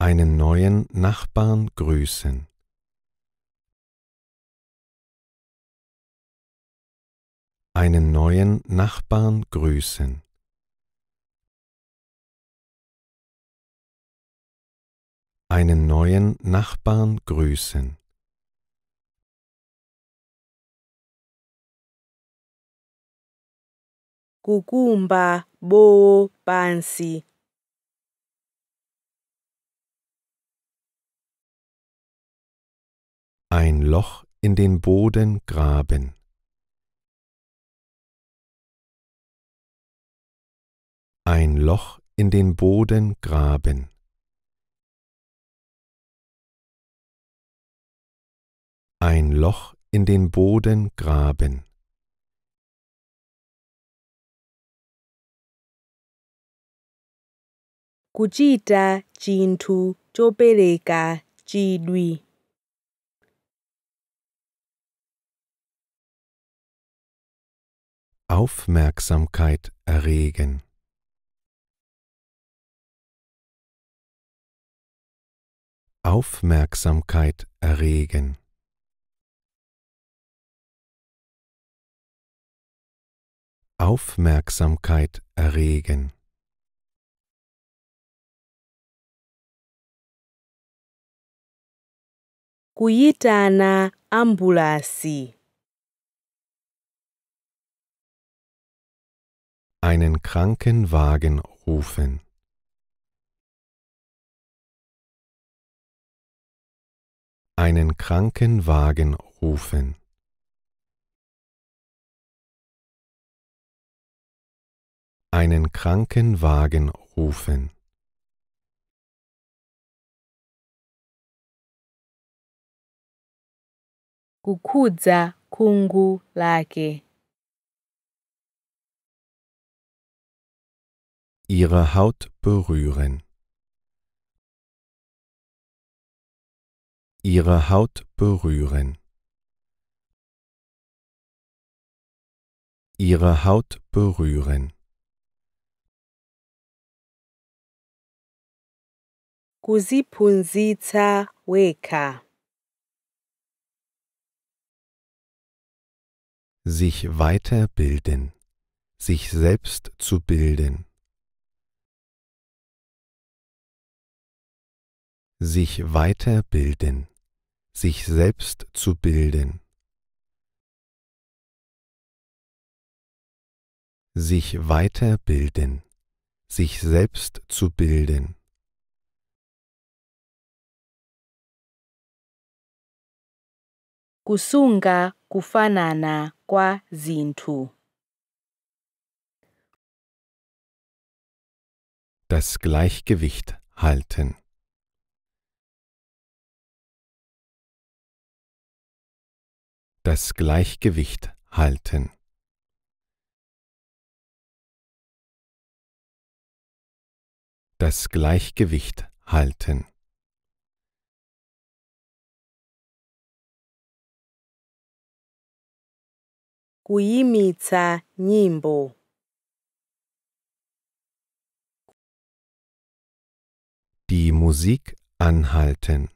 Einen neuen Nachbarn grüßen. Einen neuen Nachbarn grüßen. Einen neuen Nachbarn grüßen. kukumba bowo pansi. Ein Loch in den Boden graben. Ein Loch in den Boden graben. Ein Loch in den Boden graben. kucita chinthu chopereka chidwi Aufmerksamkeit erregen Aufmerksamkeit erregen Aufmerksamkeit erregen kuyitana Ambulasi. Einen Krankenwagen rufen. Einen Krankenwagen rufen. Einen Krankenwagen rufen. kukuza kungu lake. Ihre Haut berühren. Ihre Haut berühren. Ihre Haut berühren. Kuzipunzita weka. sich weiterbilden, sich selbst zu bilden, sich weiterbilden, sich selbst zu bilden, sich weiterbilden, sich selbst zu bilden. kusunga kufanana kwa zinthu Das Gleichgewicht halten. Das Gleichgewicht halten. Das Gleichgewicht halten. kuimitsa nyimbo. Die Musik anhalten.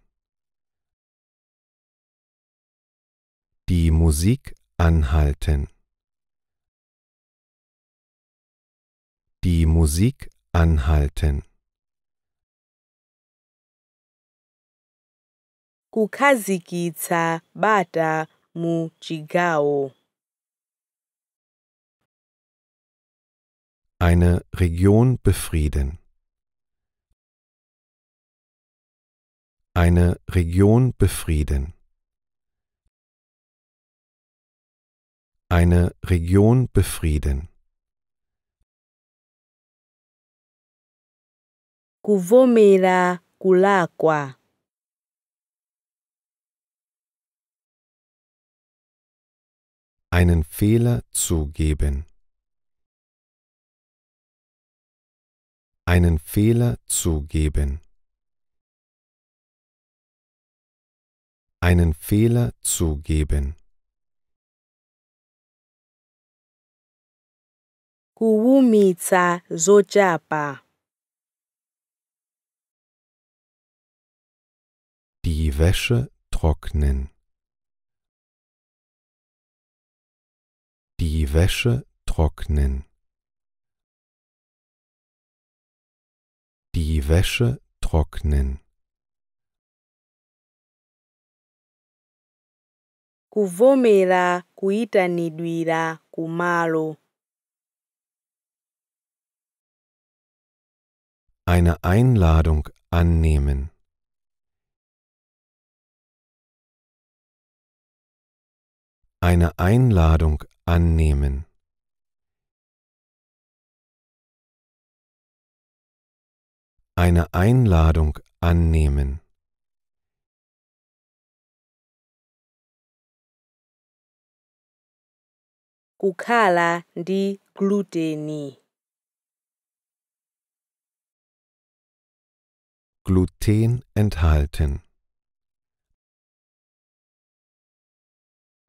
Die Musik anhalten. Die Musik anhalten. Kukazikitsa bata mu chigao. eine Region befrieden. Eine Region befrieden. Eine Region befrieden. Kuvumira kulakwa. Einen Fehler zugeben. einen Fehler zugeben. Einen Fehler zugeben. kuwumitsa zocapa. Die Wäsche trocknen. Die Wäsche trocknen. Die Wäsche trocknen. kuvomera kuyitanidwira kumalo eine Einladung annehmen eine Einladung annehmen eine Einladung annehmen. Kukala di gluteni. Gluten enthalten.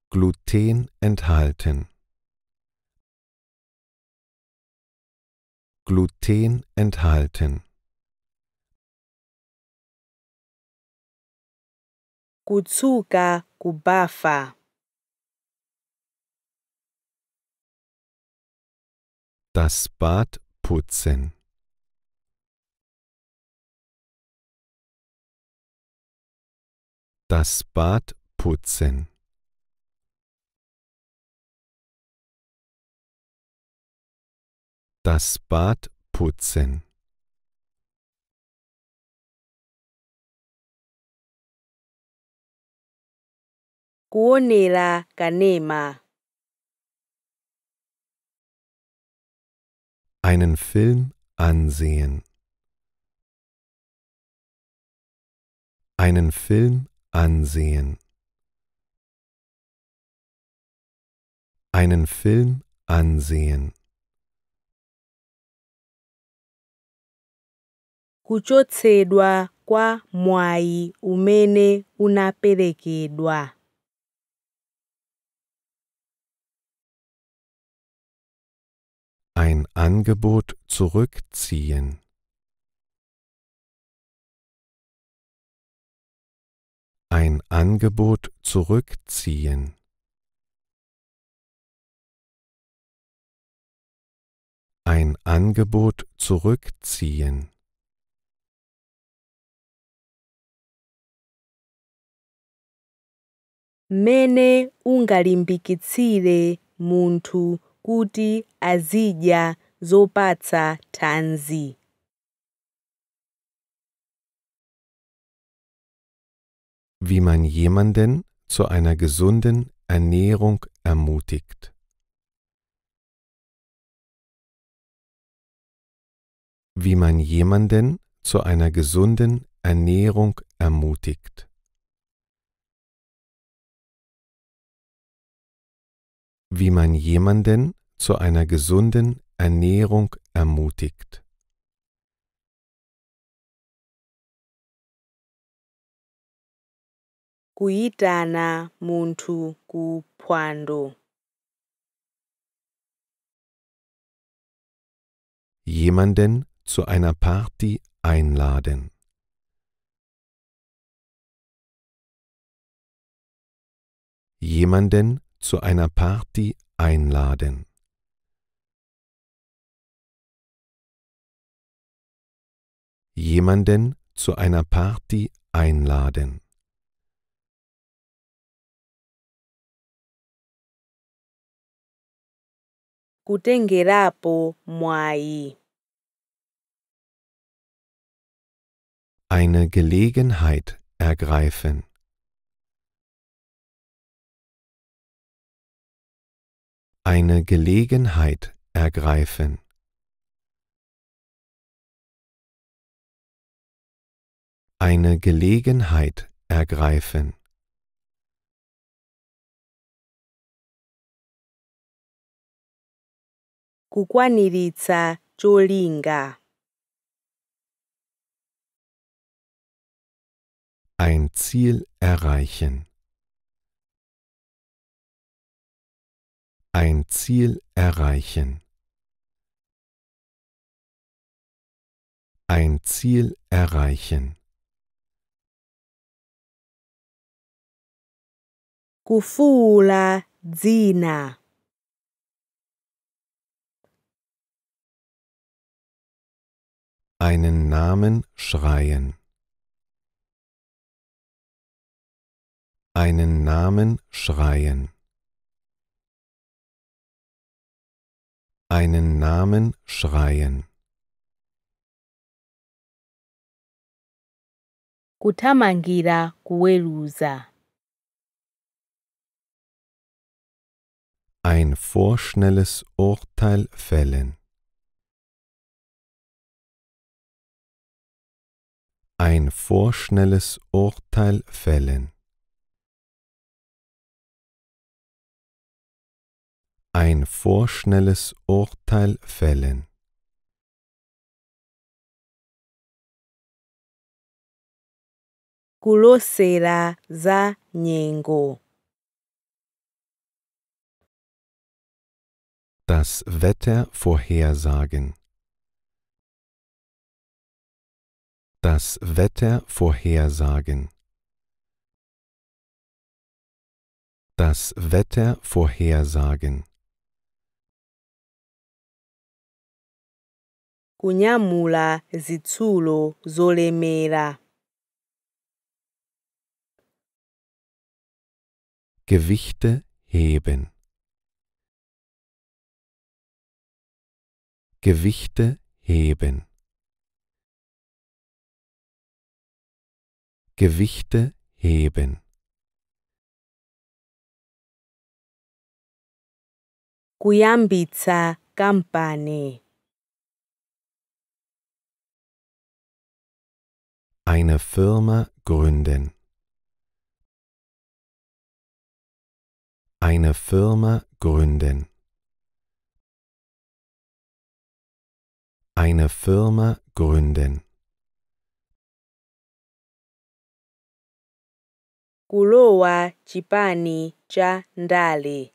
Gluten enthalten. Gluten enthalten. kutshuka kubafa. Das Bad putzen. Das Bad putzen. Das Bad putzen. kuonela Ganema. Einen Film ansehen. Einen Film ansehen. Einen Film ansehen. kuchotsedwa kwa mwai umene unaperekedwa Ein Angebot zurückziehen. Ein Angebot zurückziehen. Ein Angebot zurückziehen. Mene ungalimbikitsire muntu kuti azidya zopatsa tanzi Wie man jemanden zu einer gesunden Ernährung ermutigt. Wie man jemanden zu einer gesunden Ernährung ermutigt. wie man jemanden zu einer gesunden Ernährung ermutigt. Kuidana muntu kupwando. Jemanden zu einer Party einladen. Jemanden zu einer Party einladen. Jemanden zu einer Party einladen. Kutengerapo mwai. Eine Gelegenheit ergreifen. eine Gelegenheit ergreifen. Eine Gelegenheit ergreifen. kukwaniritsa cholinga ein Ziel erreichen Ein Ziel erreichen. Ein Ziel erreichen. Kufula zina. Einen Namen schreien. Einen Namen schreien. einen Namen schreien. Kutamangira kuweruza. Ein vorschnelles Urteil fällen. Ein vorschnelles Urteil fällen. ein vorschnelles Urteil fällen. kulosera za nyengo Das Wetter vorhersagen. Das Wetter vorhersagen. Das Wetter vorhersagen. kunyamula zitsulo zolemera Gewichte heben Gewichte heben Gewichte heben kuyambitsa kampane Eine Firma gründen. Eine Firma gründen. Eine Firma gründen. Kulowa chipani cha ndale.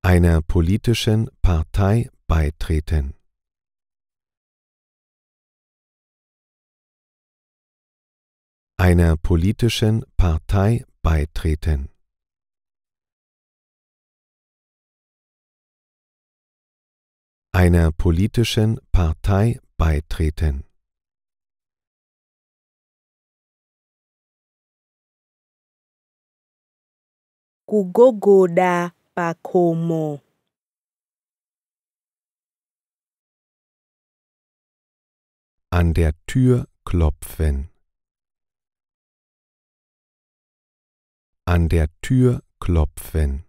Einer politischen Partei beitreten. einer politischen Partei beitreten einer politischen Partei beitreten kugogoda pakomo an der Tür klopfen an der Tür klopfen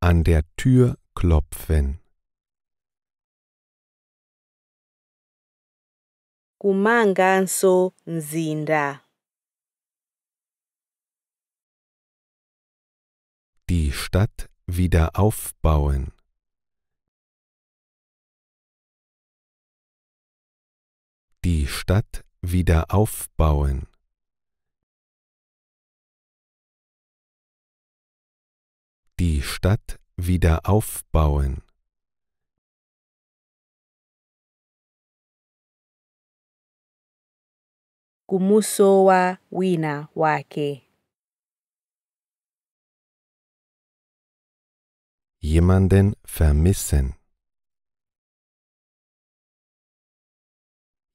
an der Tür klopfen kumanga nso mzinda die Stadt wieder aufbauen die Stadt wieder aufbauen die Stadt wieder aufbauen. Kumusoa wina wake. Jemanden vermissen.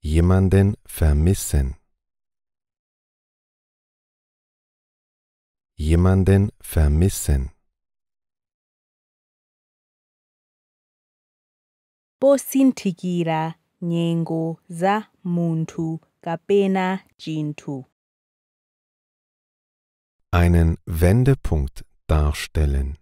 Jemanden vermissen. Jemanden vermissen. bosinthikira nyengo za munthu kapena chinthu. Einen Wendepunkt darstellen.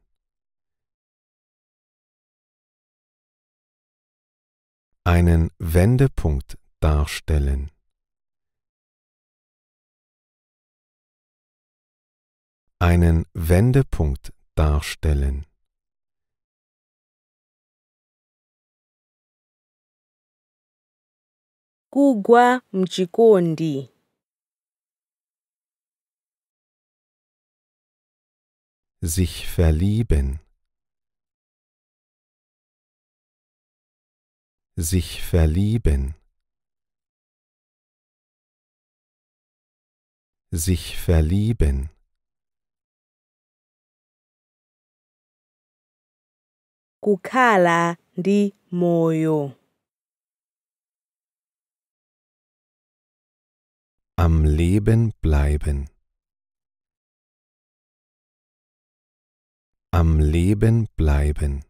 Einen Wendepunkt darstellen. Einen Wendepunkt darstellen. Kugwa mjikoni Sich verlieben Sich verlieben Sich verlieben Kukala di moyo Am Leben bleiben. Am Leben bleiben.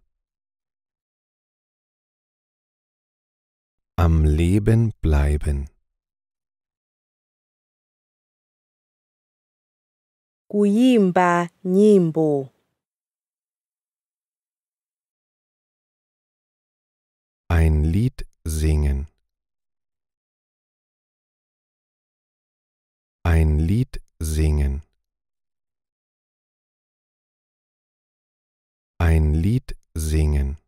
Am Leben bleiben. Kuimba nimbo. Ein Lied singen. Ein Lied singen. Ein Lied singen.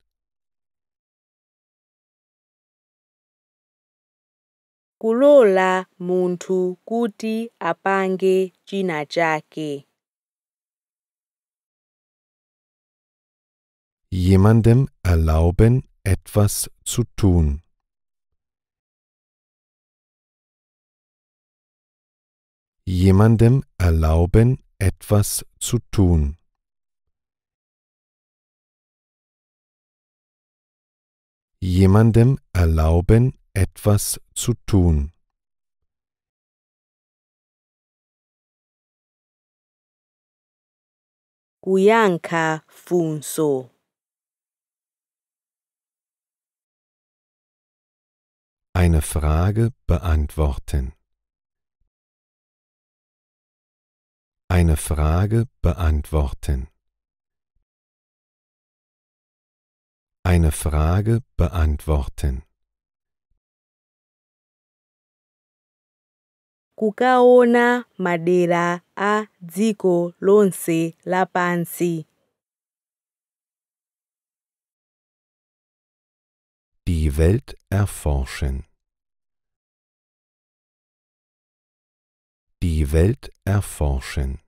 Kulola muntu kuti apange china chake. Jemandem erlauben, etwas zu tun. jemandem erlauben, etwas zu tun. Jemandem erlauben, etwas zu tun. Guyanka Funso Eine Frage beantworten Eine Frage beantworten. Eine Frage beantworten. kukaona madera a dziko lonse pansi. Die Welt erforschen. Die Welt erforschen.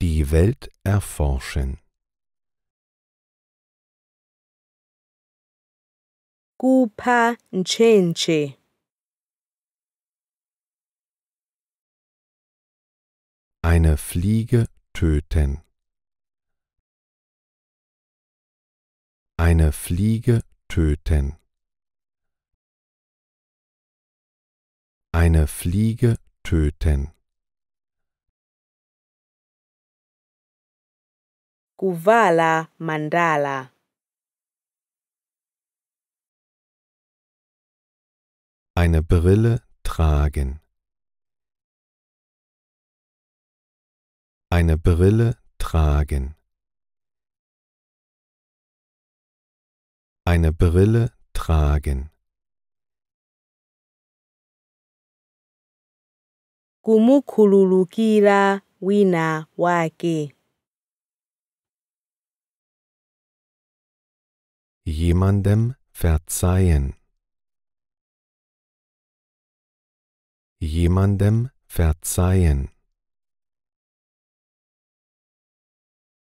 Die Welt erforschen. Kupa Nchenche. Eine Fliege töten. Eine Fliege töten. Eine Fliege töten. Kuvala Mandala Eine Brille tragen. Eine Brille tragen. Eine Brille tragen. kumukhululukila wina wake. Jemandem verzeihen. Jemandem verzeihen.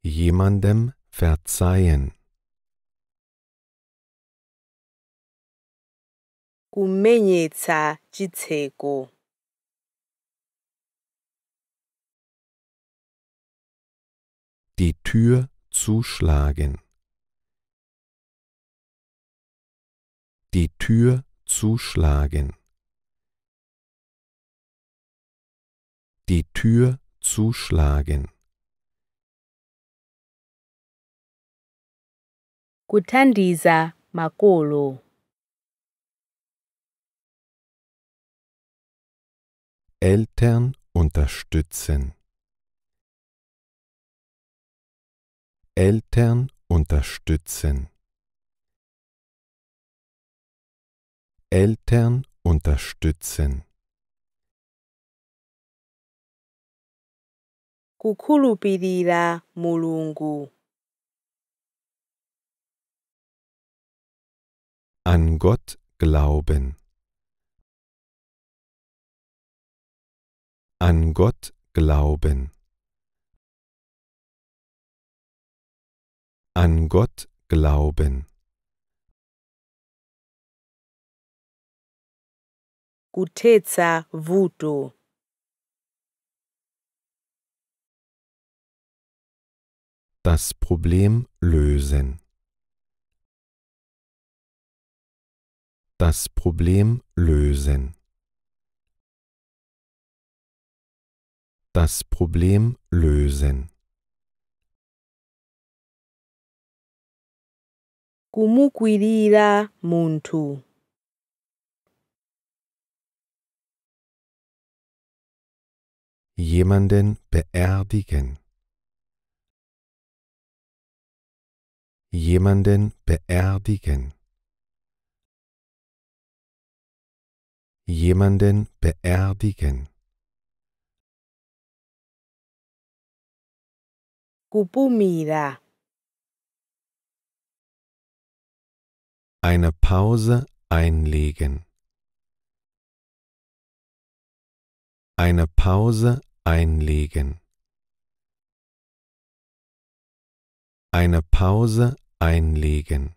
Jemandem verzeihen. kumenyetsa chitseko die Tür zuschlagen. Die Tür zuschlagen. Die Tür zuschlagen. Kuthandiza makolo. Eltern unterstützen. Eltern unterstützen. Eltern unterstützen. kukhulupirira mulungu an Gott glauben an Gott glauben An Gott glauben. Kutetsa Vutu Das Problem lösen. Das Problem lösen. Das Problem lösen. kumukwirira muntu jemanden beerdigen jemanden beerdigen jemanden beerdigen kupumira eine Pause einlegen. Eine Pause einlegen. Eine Pause einlegen.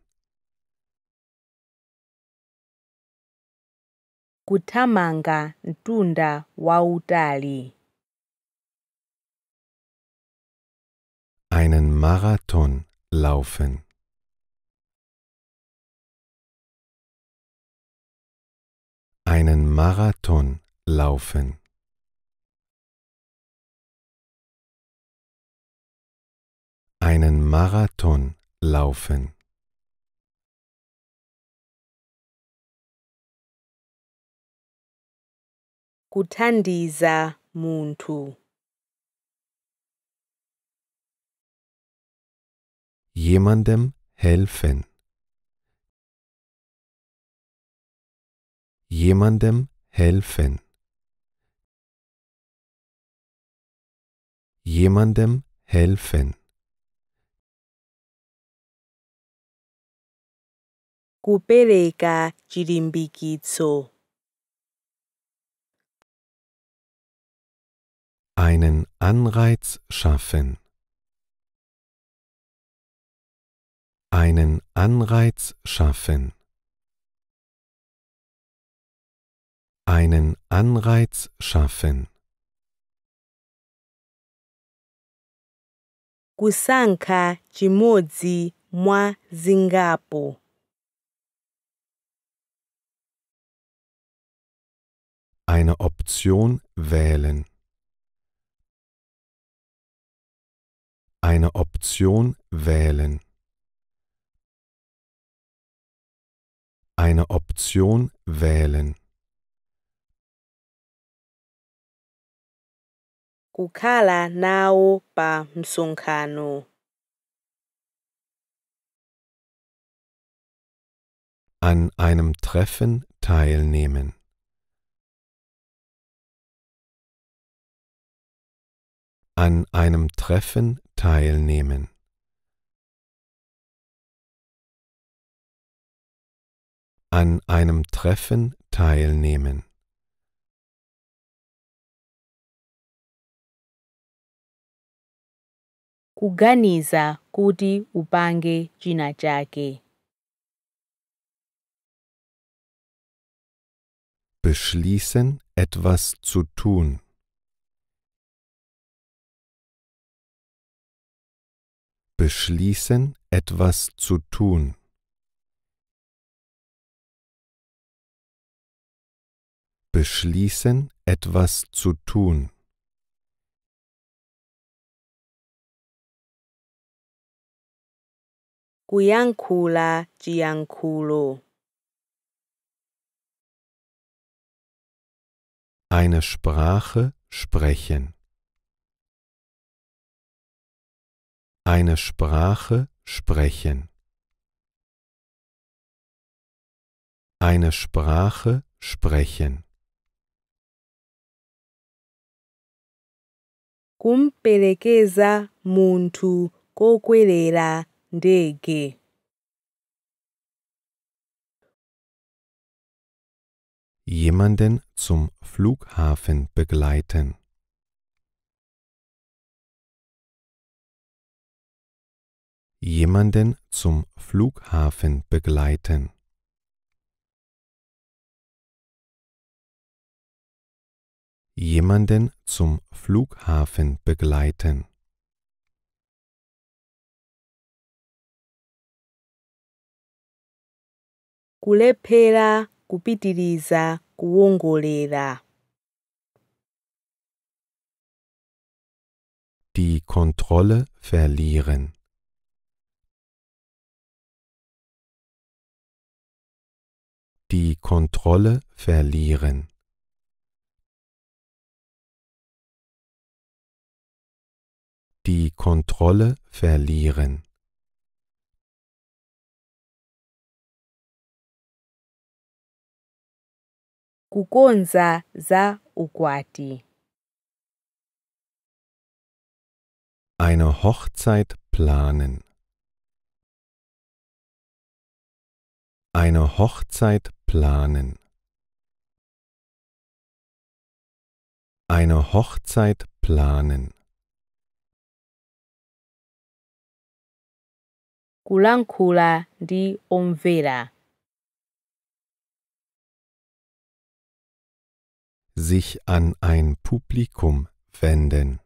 Kutamanga ntunda wautali. Einen Marathon laufen. einen Marathon laufen. Einen Marathon laufen. Kutandiza Muntu. Jemandem helfen. jemandem helfen, jemandem helfen. Kupereka chirimbikizo. Einen Anreiz schaffen. Einen Anreiz schaffen. einen Anreiz schaffen. Kusanka chimodzi mwa zingapo. Eine Option wählen. Eine Option wählen. Eine Option wählen. kukhala nawo pa msonkhano. An einem Treffen teilnehmen. An einem Treffen teilnehmen. An einem Treffen teilnehmen. kuganiza kuti upange china chake beschließen etwas zu tun beschließen etwas zu tun beschließen etwas zu tun kuyankhula Gianculo. Eine Sprache sprechen. Eine Sprache sprechen. Eine Sprache sprechen. Kumperekeza muntu kokwerera ndege jemanden zum Flughafen begleiten. Jemanden zum Flughafen begleiten. Jemanden zum Flughafen begleiten. kulephera kupitiriza kuwongolera Die Kontrolle verlieren. Die Kontrolle verlieren. Die Kontrolle verlieren. kukonza za ukwati. Eine Hochzeit planen. Eine Hochzeit planen. Eine Hochzeit planen. Kulankula di omvera. sich an ein Publikum wenden.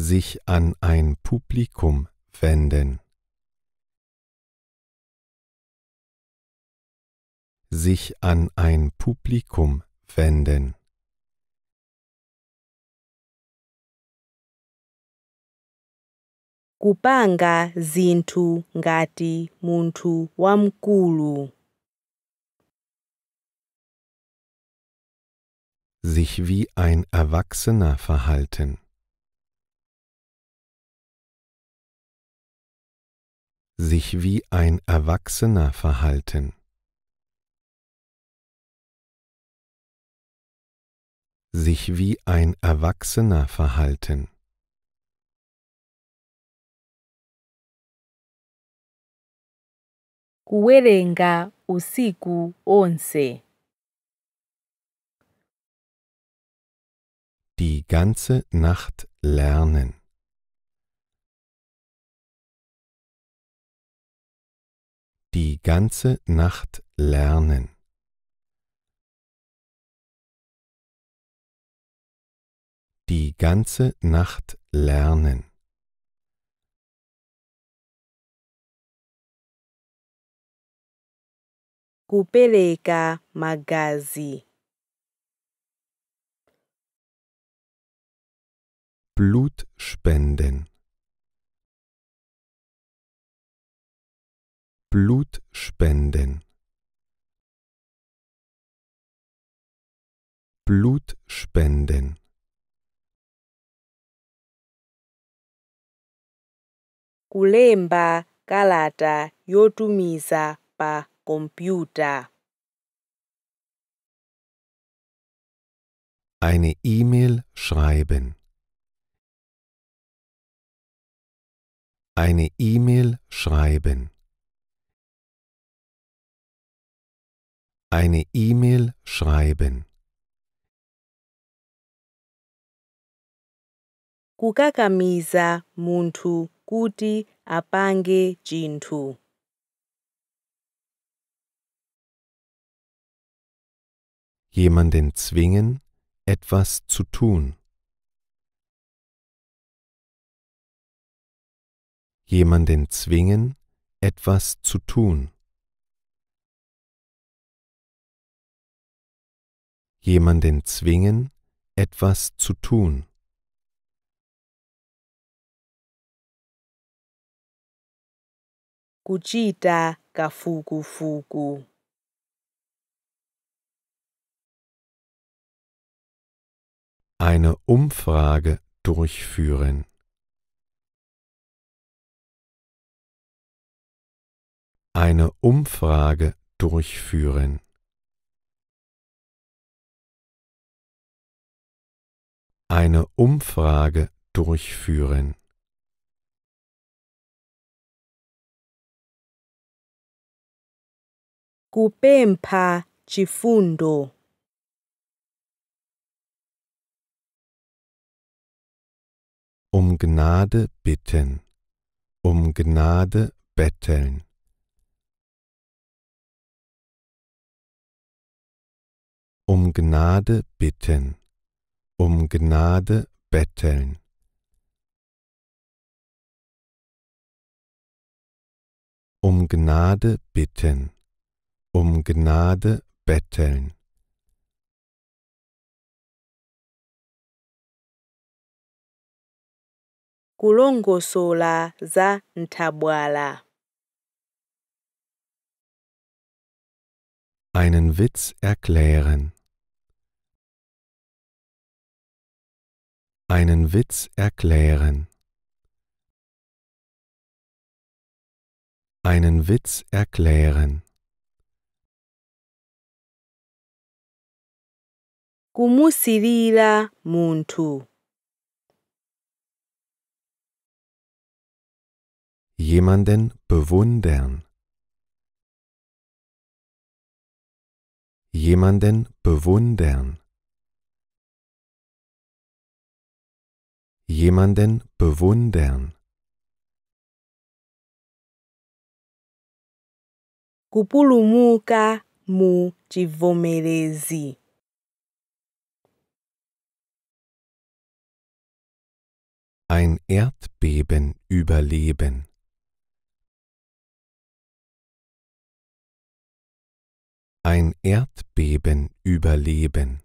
sich an ein Publikum wenden. sich an ein Publikum wenden. Kupanga zintu ngati muntu wamkulu. sich wie ein Erwachsener verhalten. sich wie ein Erwachsener verhalten. sich wie ein Erwachsener verhalten. Kuerenga usiku onse. die ganze Nacht lernen. Die ganze Nacht lernen. Die ganze Nacht lernen. kupeleka magazi Blutspenden Blutspenden Blutspenden kulemba kalata yotumiza pa computer Eine E-Mail schreiben eine E-Mail schreiben. Eine E-Mail schreiben. Kukakamiza muntu kuti apange chinthu. Jemanden zwingen, etwas zu tun. jemanden zwingen, etwas zu tun. Jemanden zwingen, etwas zu tun. Kujita kafukufuku. Eine Umfrage durchführen. eine Umfrage durchführen. Eine Umfrage durchführen. Kupempa chifundo. Um Gnade bitten, um Gnade betteln. um Gnade bitten, um Gnade betteln. Um Gnade bitten, um Gnade betteln. sola za ntabwala. Einen Witz erklären. Einen Witz erklären. Einen Witz erklären. Kumusirira Muntu. Jemanden bewundern. Jemanden bewundern. jemanden bewundern. kupulumuka mu chivomerezi ein Erdbeben überleben. Ein Erdbeben überleben.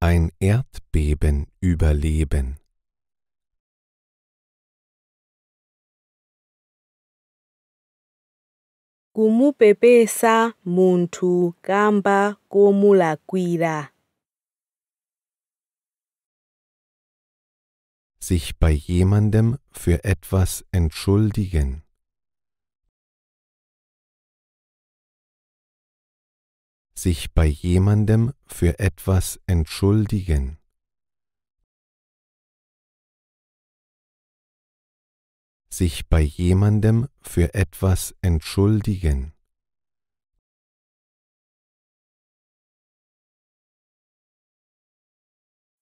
ein Erdbeben überleben. kumupepesa gamba kamba komulakwira sich bei jemandem für etwas entschuldigen sich bei jemandem für etwas entschuldigen. Sich bei jemandem für etwas entschuldigen.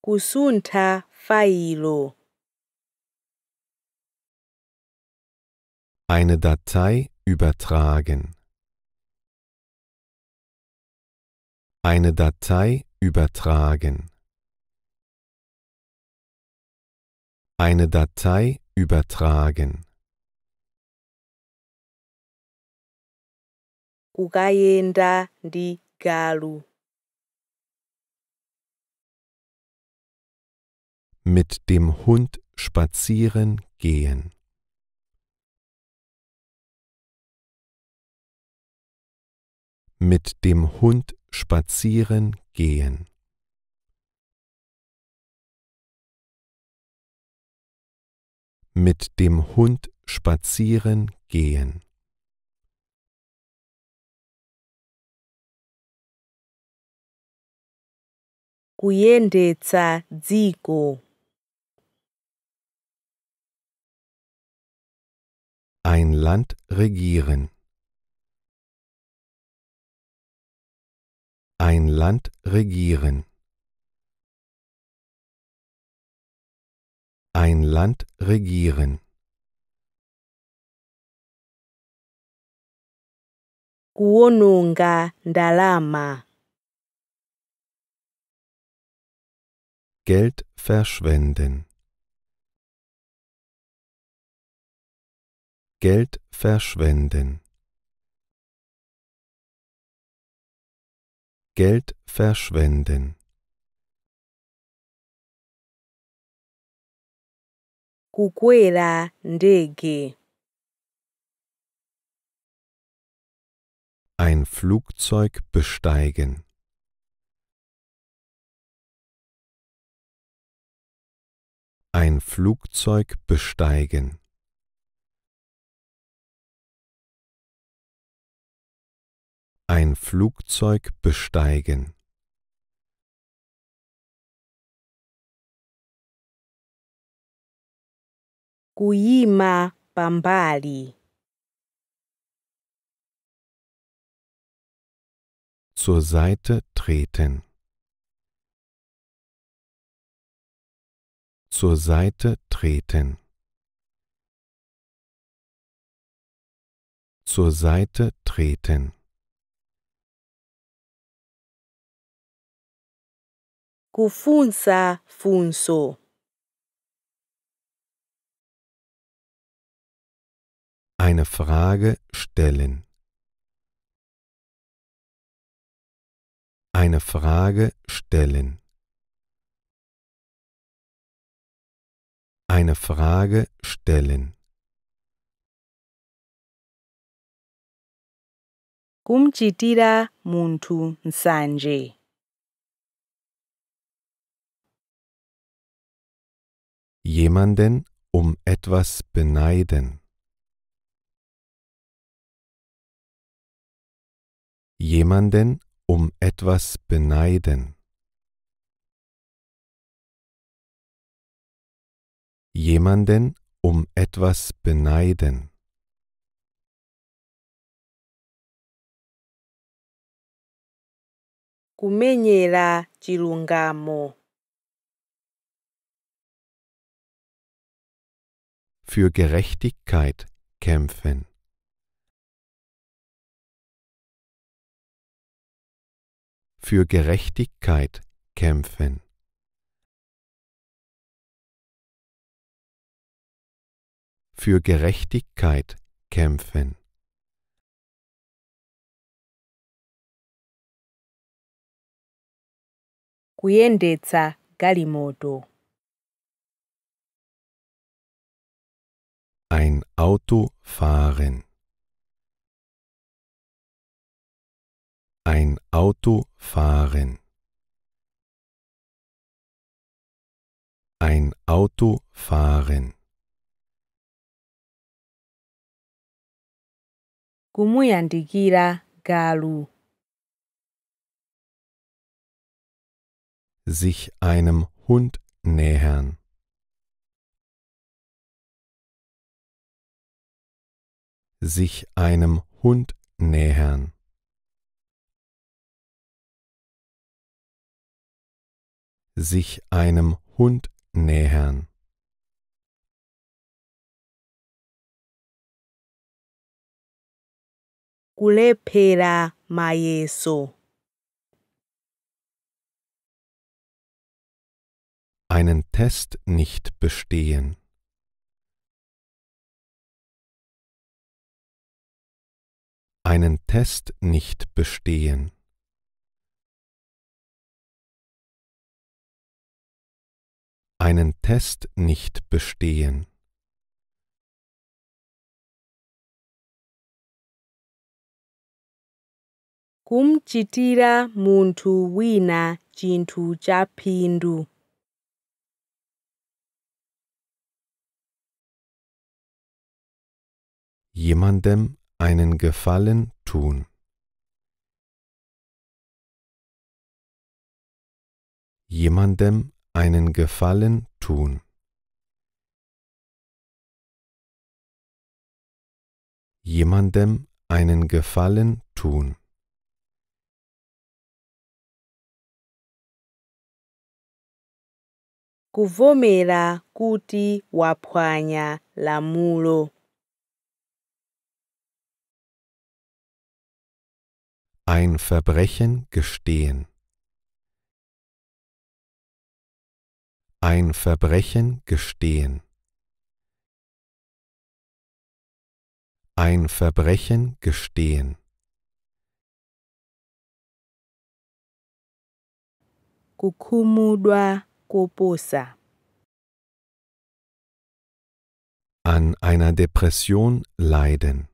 Kusunta failo. Eine Datei übertragen. Eine Datei übertragen. Eine Datei übertragen. ukayenda di galu. Mit dem Hund spazieren gehen. Mit dem Hund spazieren gehen. Mit dem Hund spazieren gehen. kuyendetsa dziko ein Land regieren Ein Land regieren. Ein Land regieren. Kuonunga Dalama. Geld verschwenden. Geld verschwenden. Geld verschwenden. Kukwela ndege. Ein Flugzeug besteigen. Ein Flugzeug besteigen. Ein Flugzeug besteigen. Kuima Bambali Zur Seite treten. Zur Seite treten. Zur Seite treten. kufunza funzo. Eine Frage stellen. Eine Frage stellen. Eine Frage stellen. Kumchitira muntu nsanje. jemanden um etwas beneiden. Jemanden um etwas beneiden. Jemanden um etwas beneiden. kumenyera chilungamo für Gerechtigkeit kämpfen. Für Gerechtigkeit kämpfen. Für Gerechtigkeit kämpfen. kuyendetsa gali Ein Auto fahren. Ein Auto fahren. Ein Auto fahren. kumuyandigira galu. Sich einem Hund nähern. sich einem Hund nähern. sich einem Hund nähern. Kulepera mayeso. Einen Test nicht bestehen. einen Test nicht bestehen. Einen Test nicht bestehen. kumchitira muntu wina chintu cha jemandem einen Gefallen tun. Jemandem einen Gefallen tun. Jemandem einen Gefallen tun. kuvomera kuti waphwanya lamulo Ein Verbrechen gestehen. Ein Verbrechen gestehen. Ein Verbrechen gestehen. Kukumudwa koposa. An einer Depression leiden.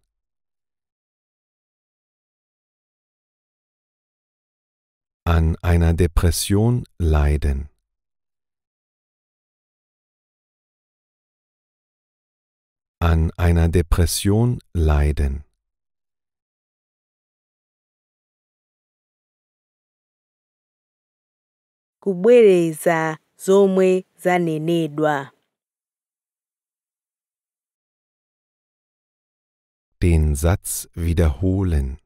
an einer Depression leiden. An einer Depression leiden. kubwereza zomwe zanenedwa den Satz wiederholen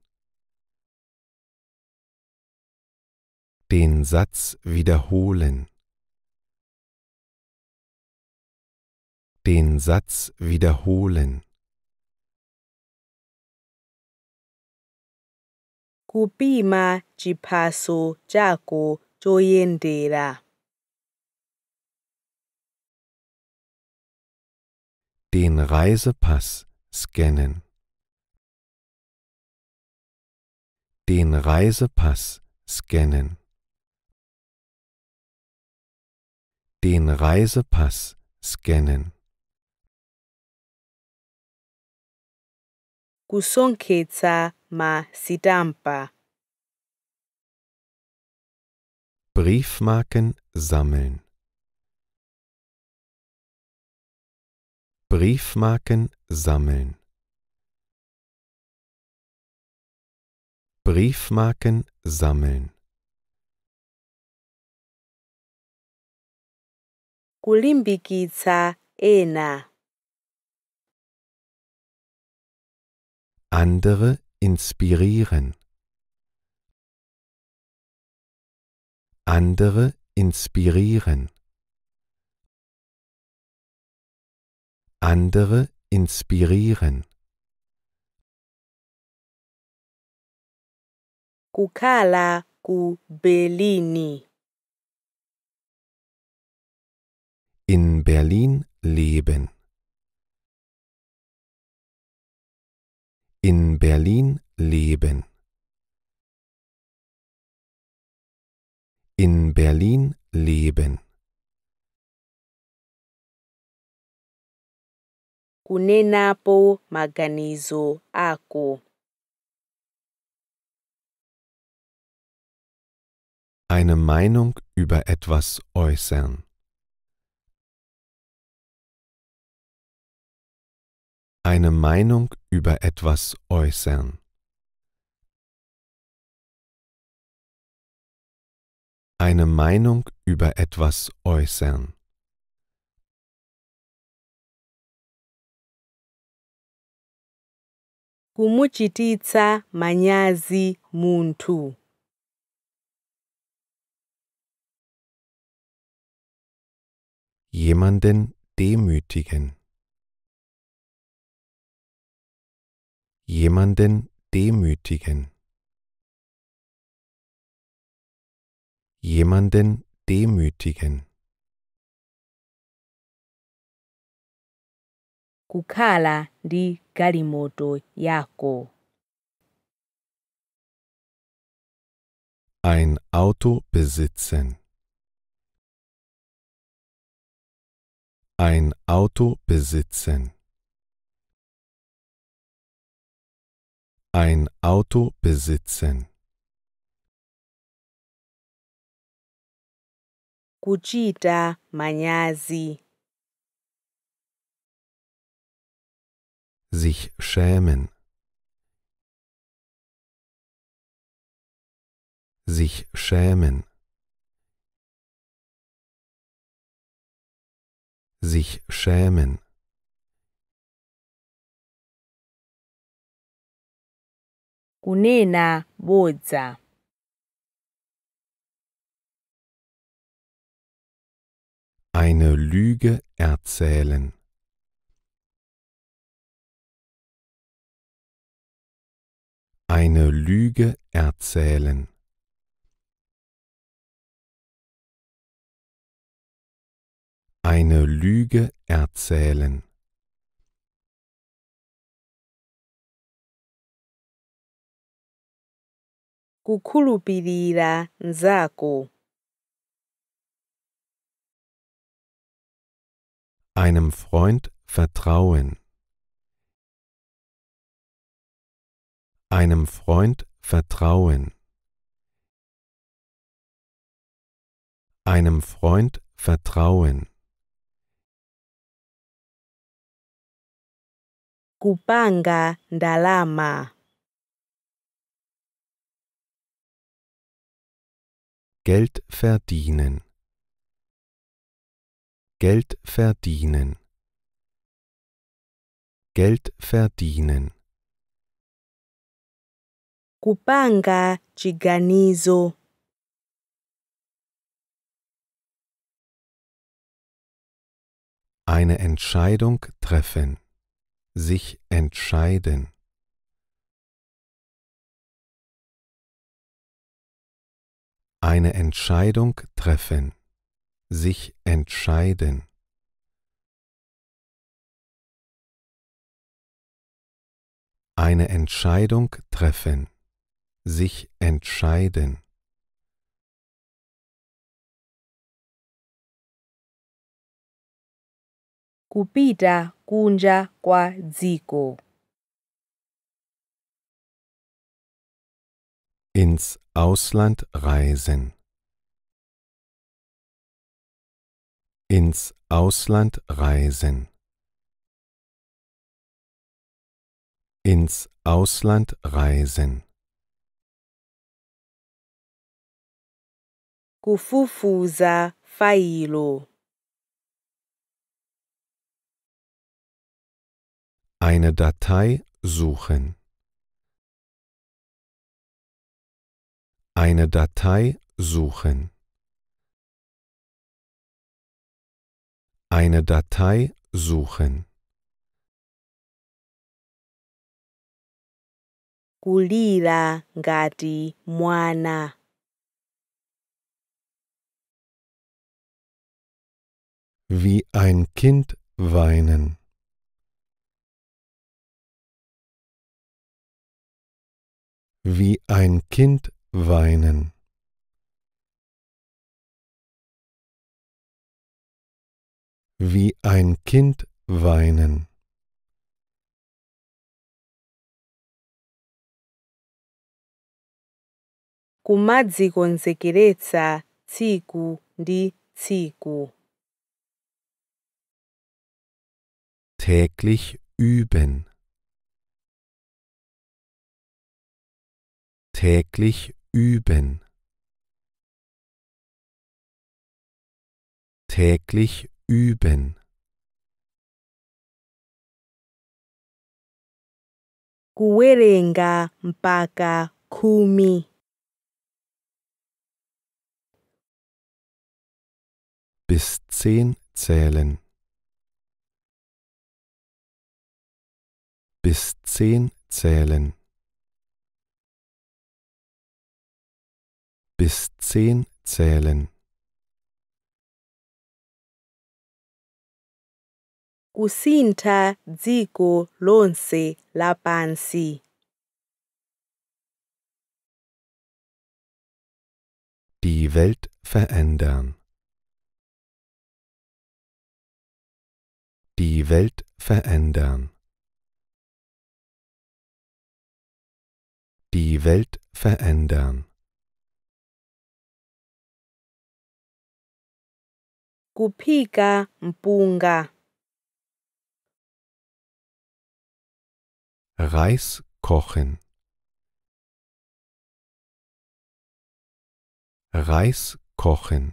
den Satz wiederholen. Den Satz wiederholen. Kupima chipaso chako choyendera. Den Reisepass scannen. Den Reisepass scannen. den Reisepass scannen. Kusonketsa ma sidampa. Briefmarken sammeln. Briefmarken sammeln. Briefmarken sammeln. kulimbikitsa ena. Andere inspirieren. Andere inspirieren. Andere inspirieren. Kukala ku Berlini. in Berlin leben. In Berlin leben. In Berlin leben. Kunenapo maganizo ako. Eine Meinung über etwas äußern. eine Meinung über etwas äußern. Eine Meinung über etwas äußern. kumuchititsa manyazi muntu jemanden demütigen jemanden demütigen, jemanden demütigen. Kukala di galimoto yako. Ein Auto besitzen. Ein Auto besitzen. Ein Auto besitzen. Kuchita manyazi. Sich schämen. Sich schämen. Sich schämen. unena bodza Eine Lüge erzählen. Eine Lüge erzählen. Eine Lüge erzählen. kukhulupirira nzako. Einem Freund vertrauen. Einem Freund vertrauen. Einem Freund vertrauen. Kupanga Dalama. Geld verdienen. Geld verdienen. Geld verdienen. Kupanga chiganizo. Eine Entscheidung treffen. Sich entscheiden. Eine Entscheidung treffen. Sich entscheiden. Eine Entscheidung treffen. Sich entscheiden. Kupita kunja kwa dziko. Ins Ausland reisen. Ins Ausland reisen. Ins Ausland reisen. Kufufuza failo. Eine Datei suchen. Eine Datei suchen. Eine Datei suchen. Kulira ngati mwana. Wie ein Kind weinen. Wie ein Kind weinen wie ein Kind weinen. Ku madzi konzekeretsa tsiku ndi tsiku. Täglich üben. Täglich üben. Täglich üben. Kuwerenga mpaka kumi. Bis zehn zählen. Bis zehn zählen. bis zehn zählen. Kusintha dziko lonse la pansi. Die Welt verändern. Die Welt verändern. Die Welt verändern. kuphika mpunga. Reis kochen. Reis kochen.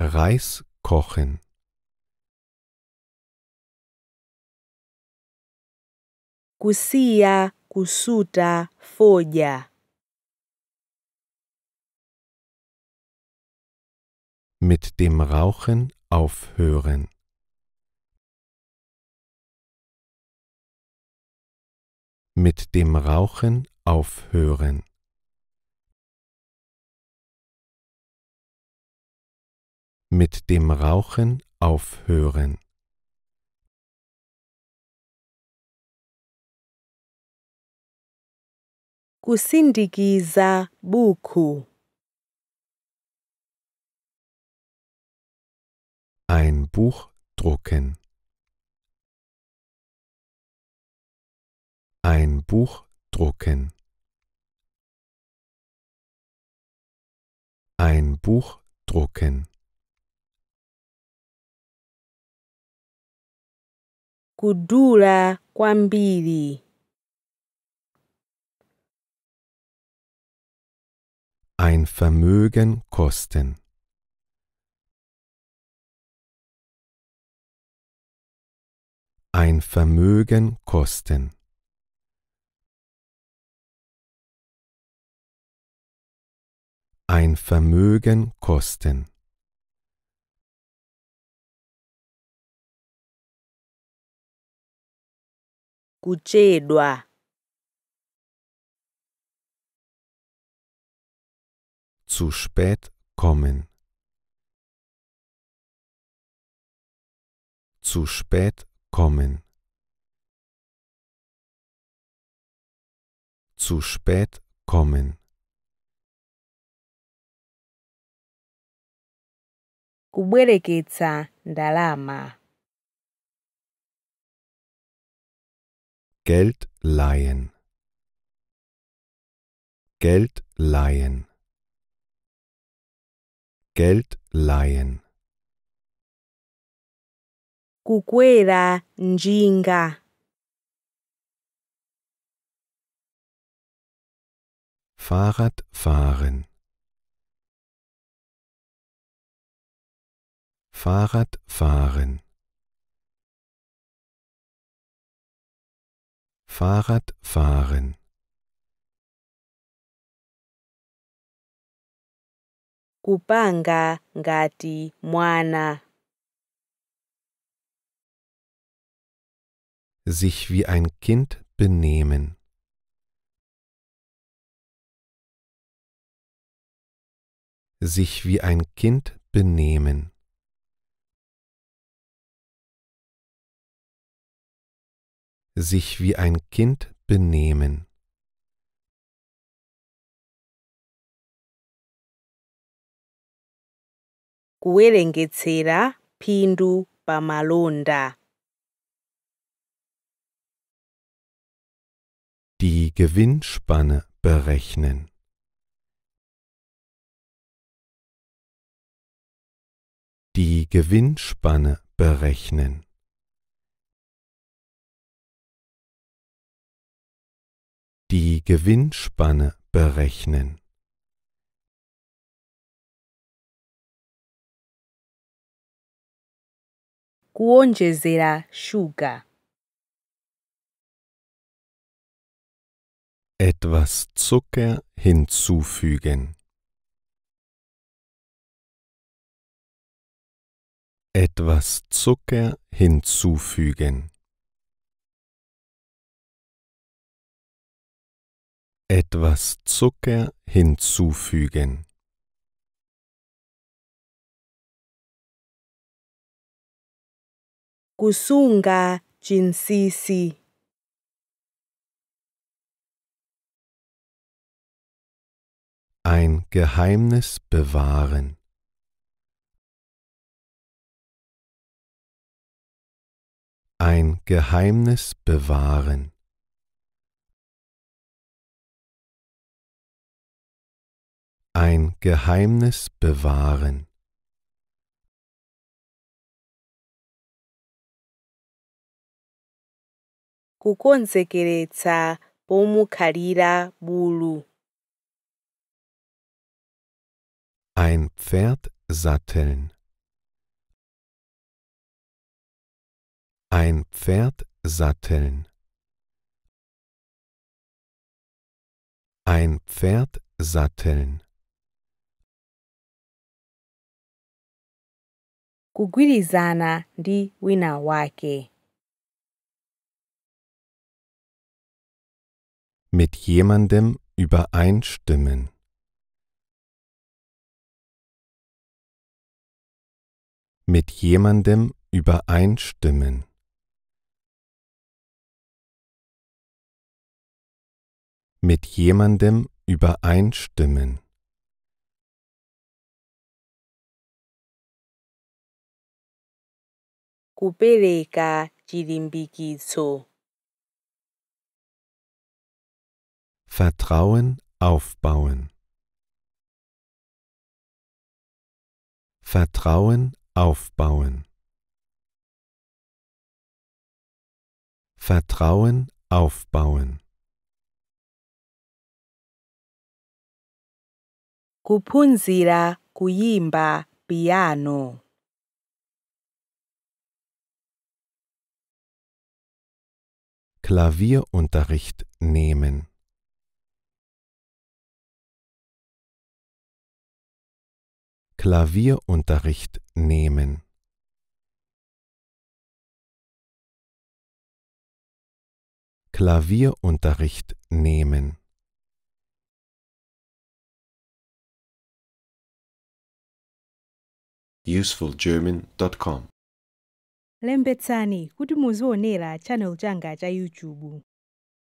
Reis kochen. Kusia, kusuta, foja. mit dem Rauchen aufhören. Mit dem Rauchen aufhören. Mit dem Rauchen aufhören. Kusindikiza buku Ein Buch drucken. Ein Buch drucken. Ein Buch drucken. Kudula kwa Ein Vermögen kosten. ein Vermögen kosten. Ein Vermögen kosten. Kuchedwa. Zu spät kommen. Zu spät kommen. Zu spät kommen. Kubereketsa ndalama. Geld leihen. Geld leihen. Geld leihen kukwera njinga Fahrrad fahren Fahrrad fahren Fahrrad fahren Kupanga ngati mwana sich wie ein Kind benehmen. sich wie ein Kind benehmen. sich wie ein Kind benehmen. kuwerengetsera pindu pamalonda die Gewinnspanne berechnen. Die Gewinnspanne berechnen. Die Gewinnspanne berechnen. Kuonjezera sugar. etwas Zucker hinzufügen. Etwas Zucker hinzufügen. Etwas Zucker hinzufügen. Kusunga jinsisi Ein Geheimnis bewahren. Ein Geheimnis bewahren. Ein Geheimnis bewahren. kukonzekeretsa pomukalira bulu Ein Pferd satteln. Ein Pferd satteln. Ein Pferd satteln. Kugwilizana ndi wina wake. Mit jemandem übereinstimmen. mit jemandem übereinstimmen. Mit jemandem übereinstimmen. kupeleka chilimbikizo. Vertrauen aufbauen. Vertrauen aufbauen. Vertrauen aufbauen. Kupunzira kuyimba piano. Klavierunterricht nehmen. Klavierunterricht nehmen. Klavierunterricht nehmen. usefulgerman.com Lembetsani kuti muzionera channel changa cha YouTube.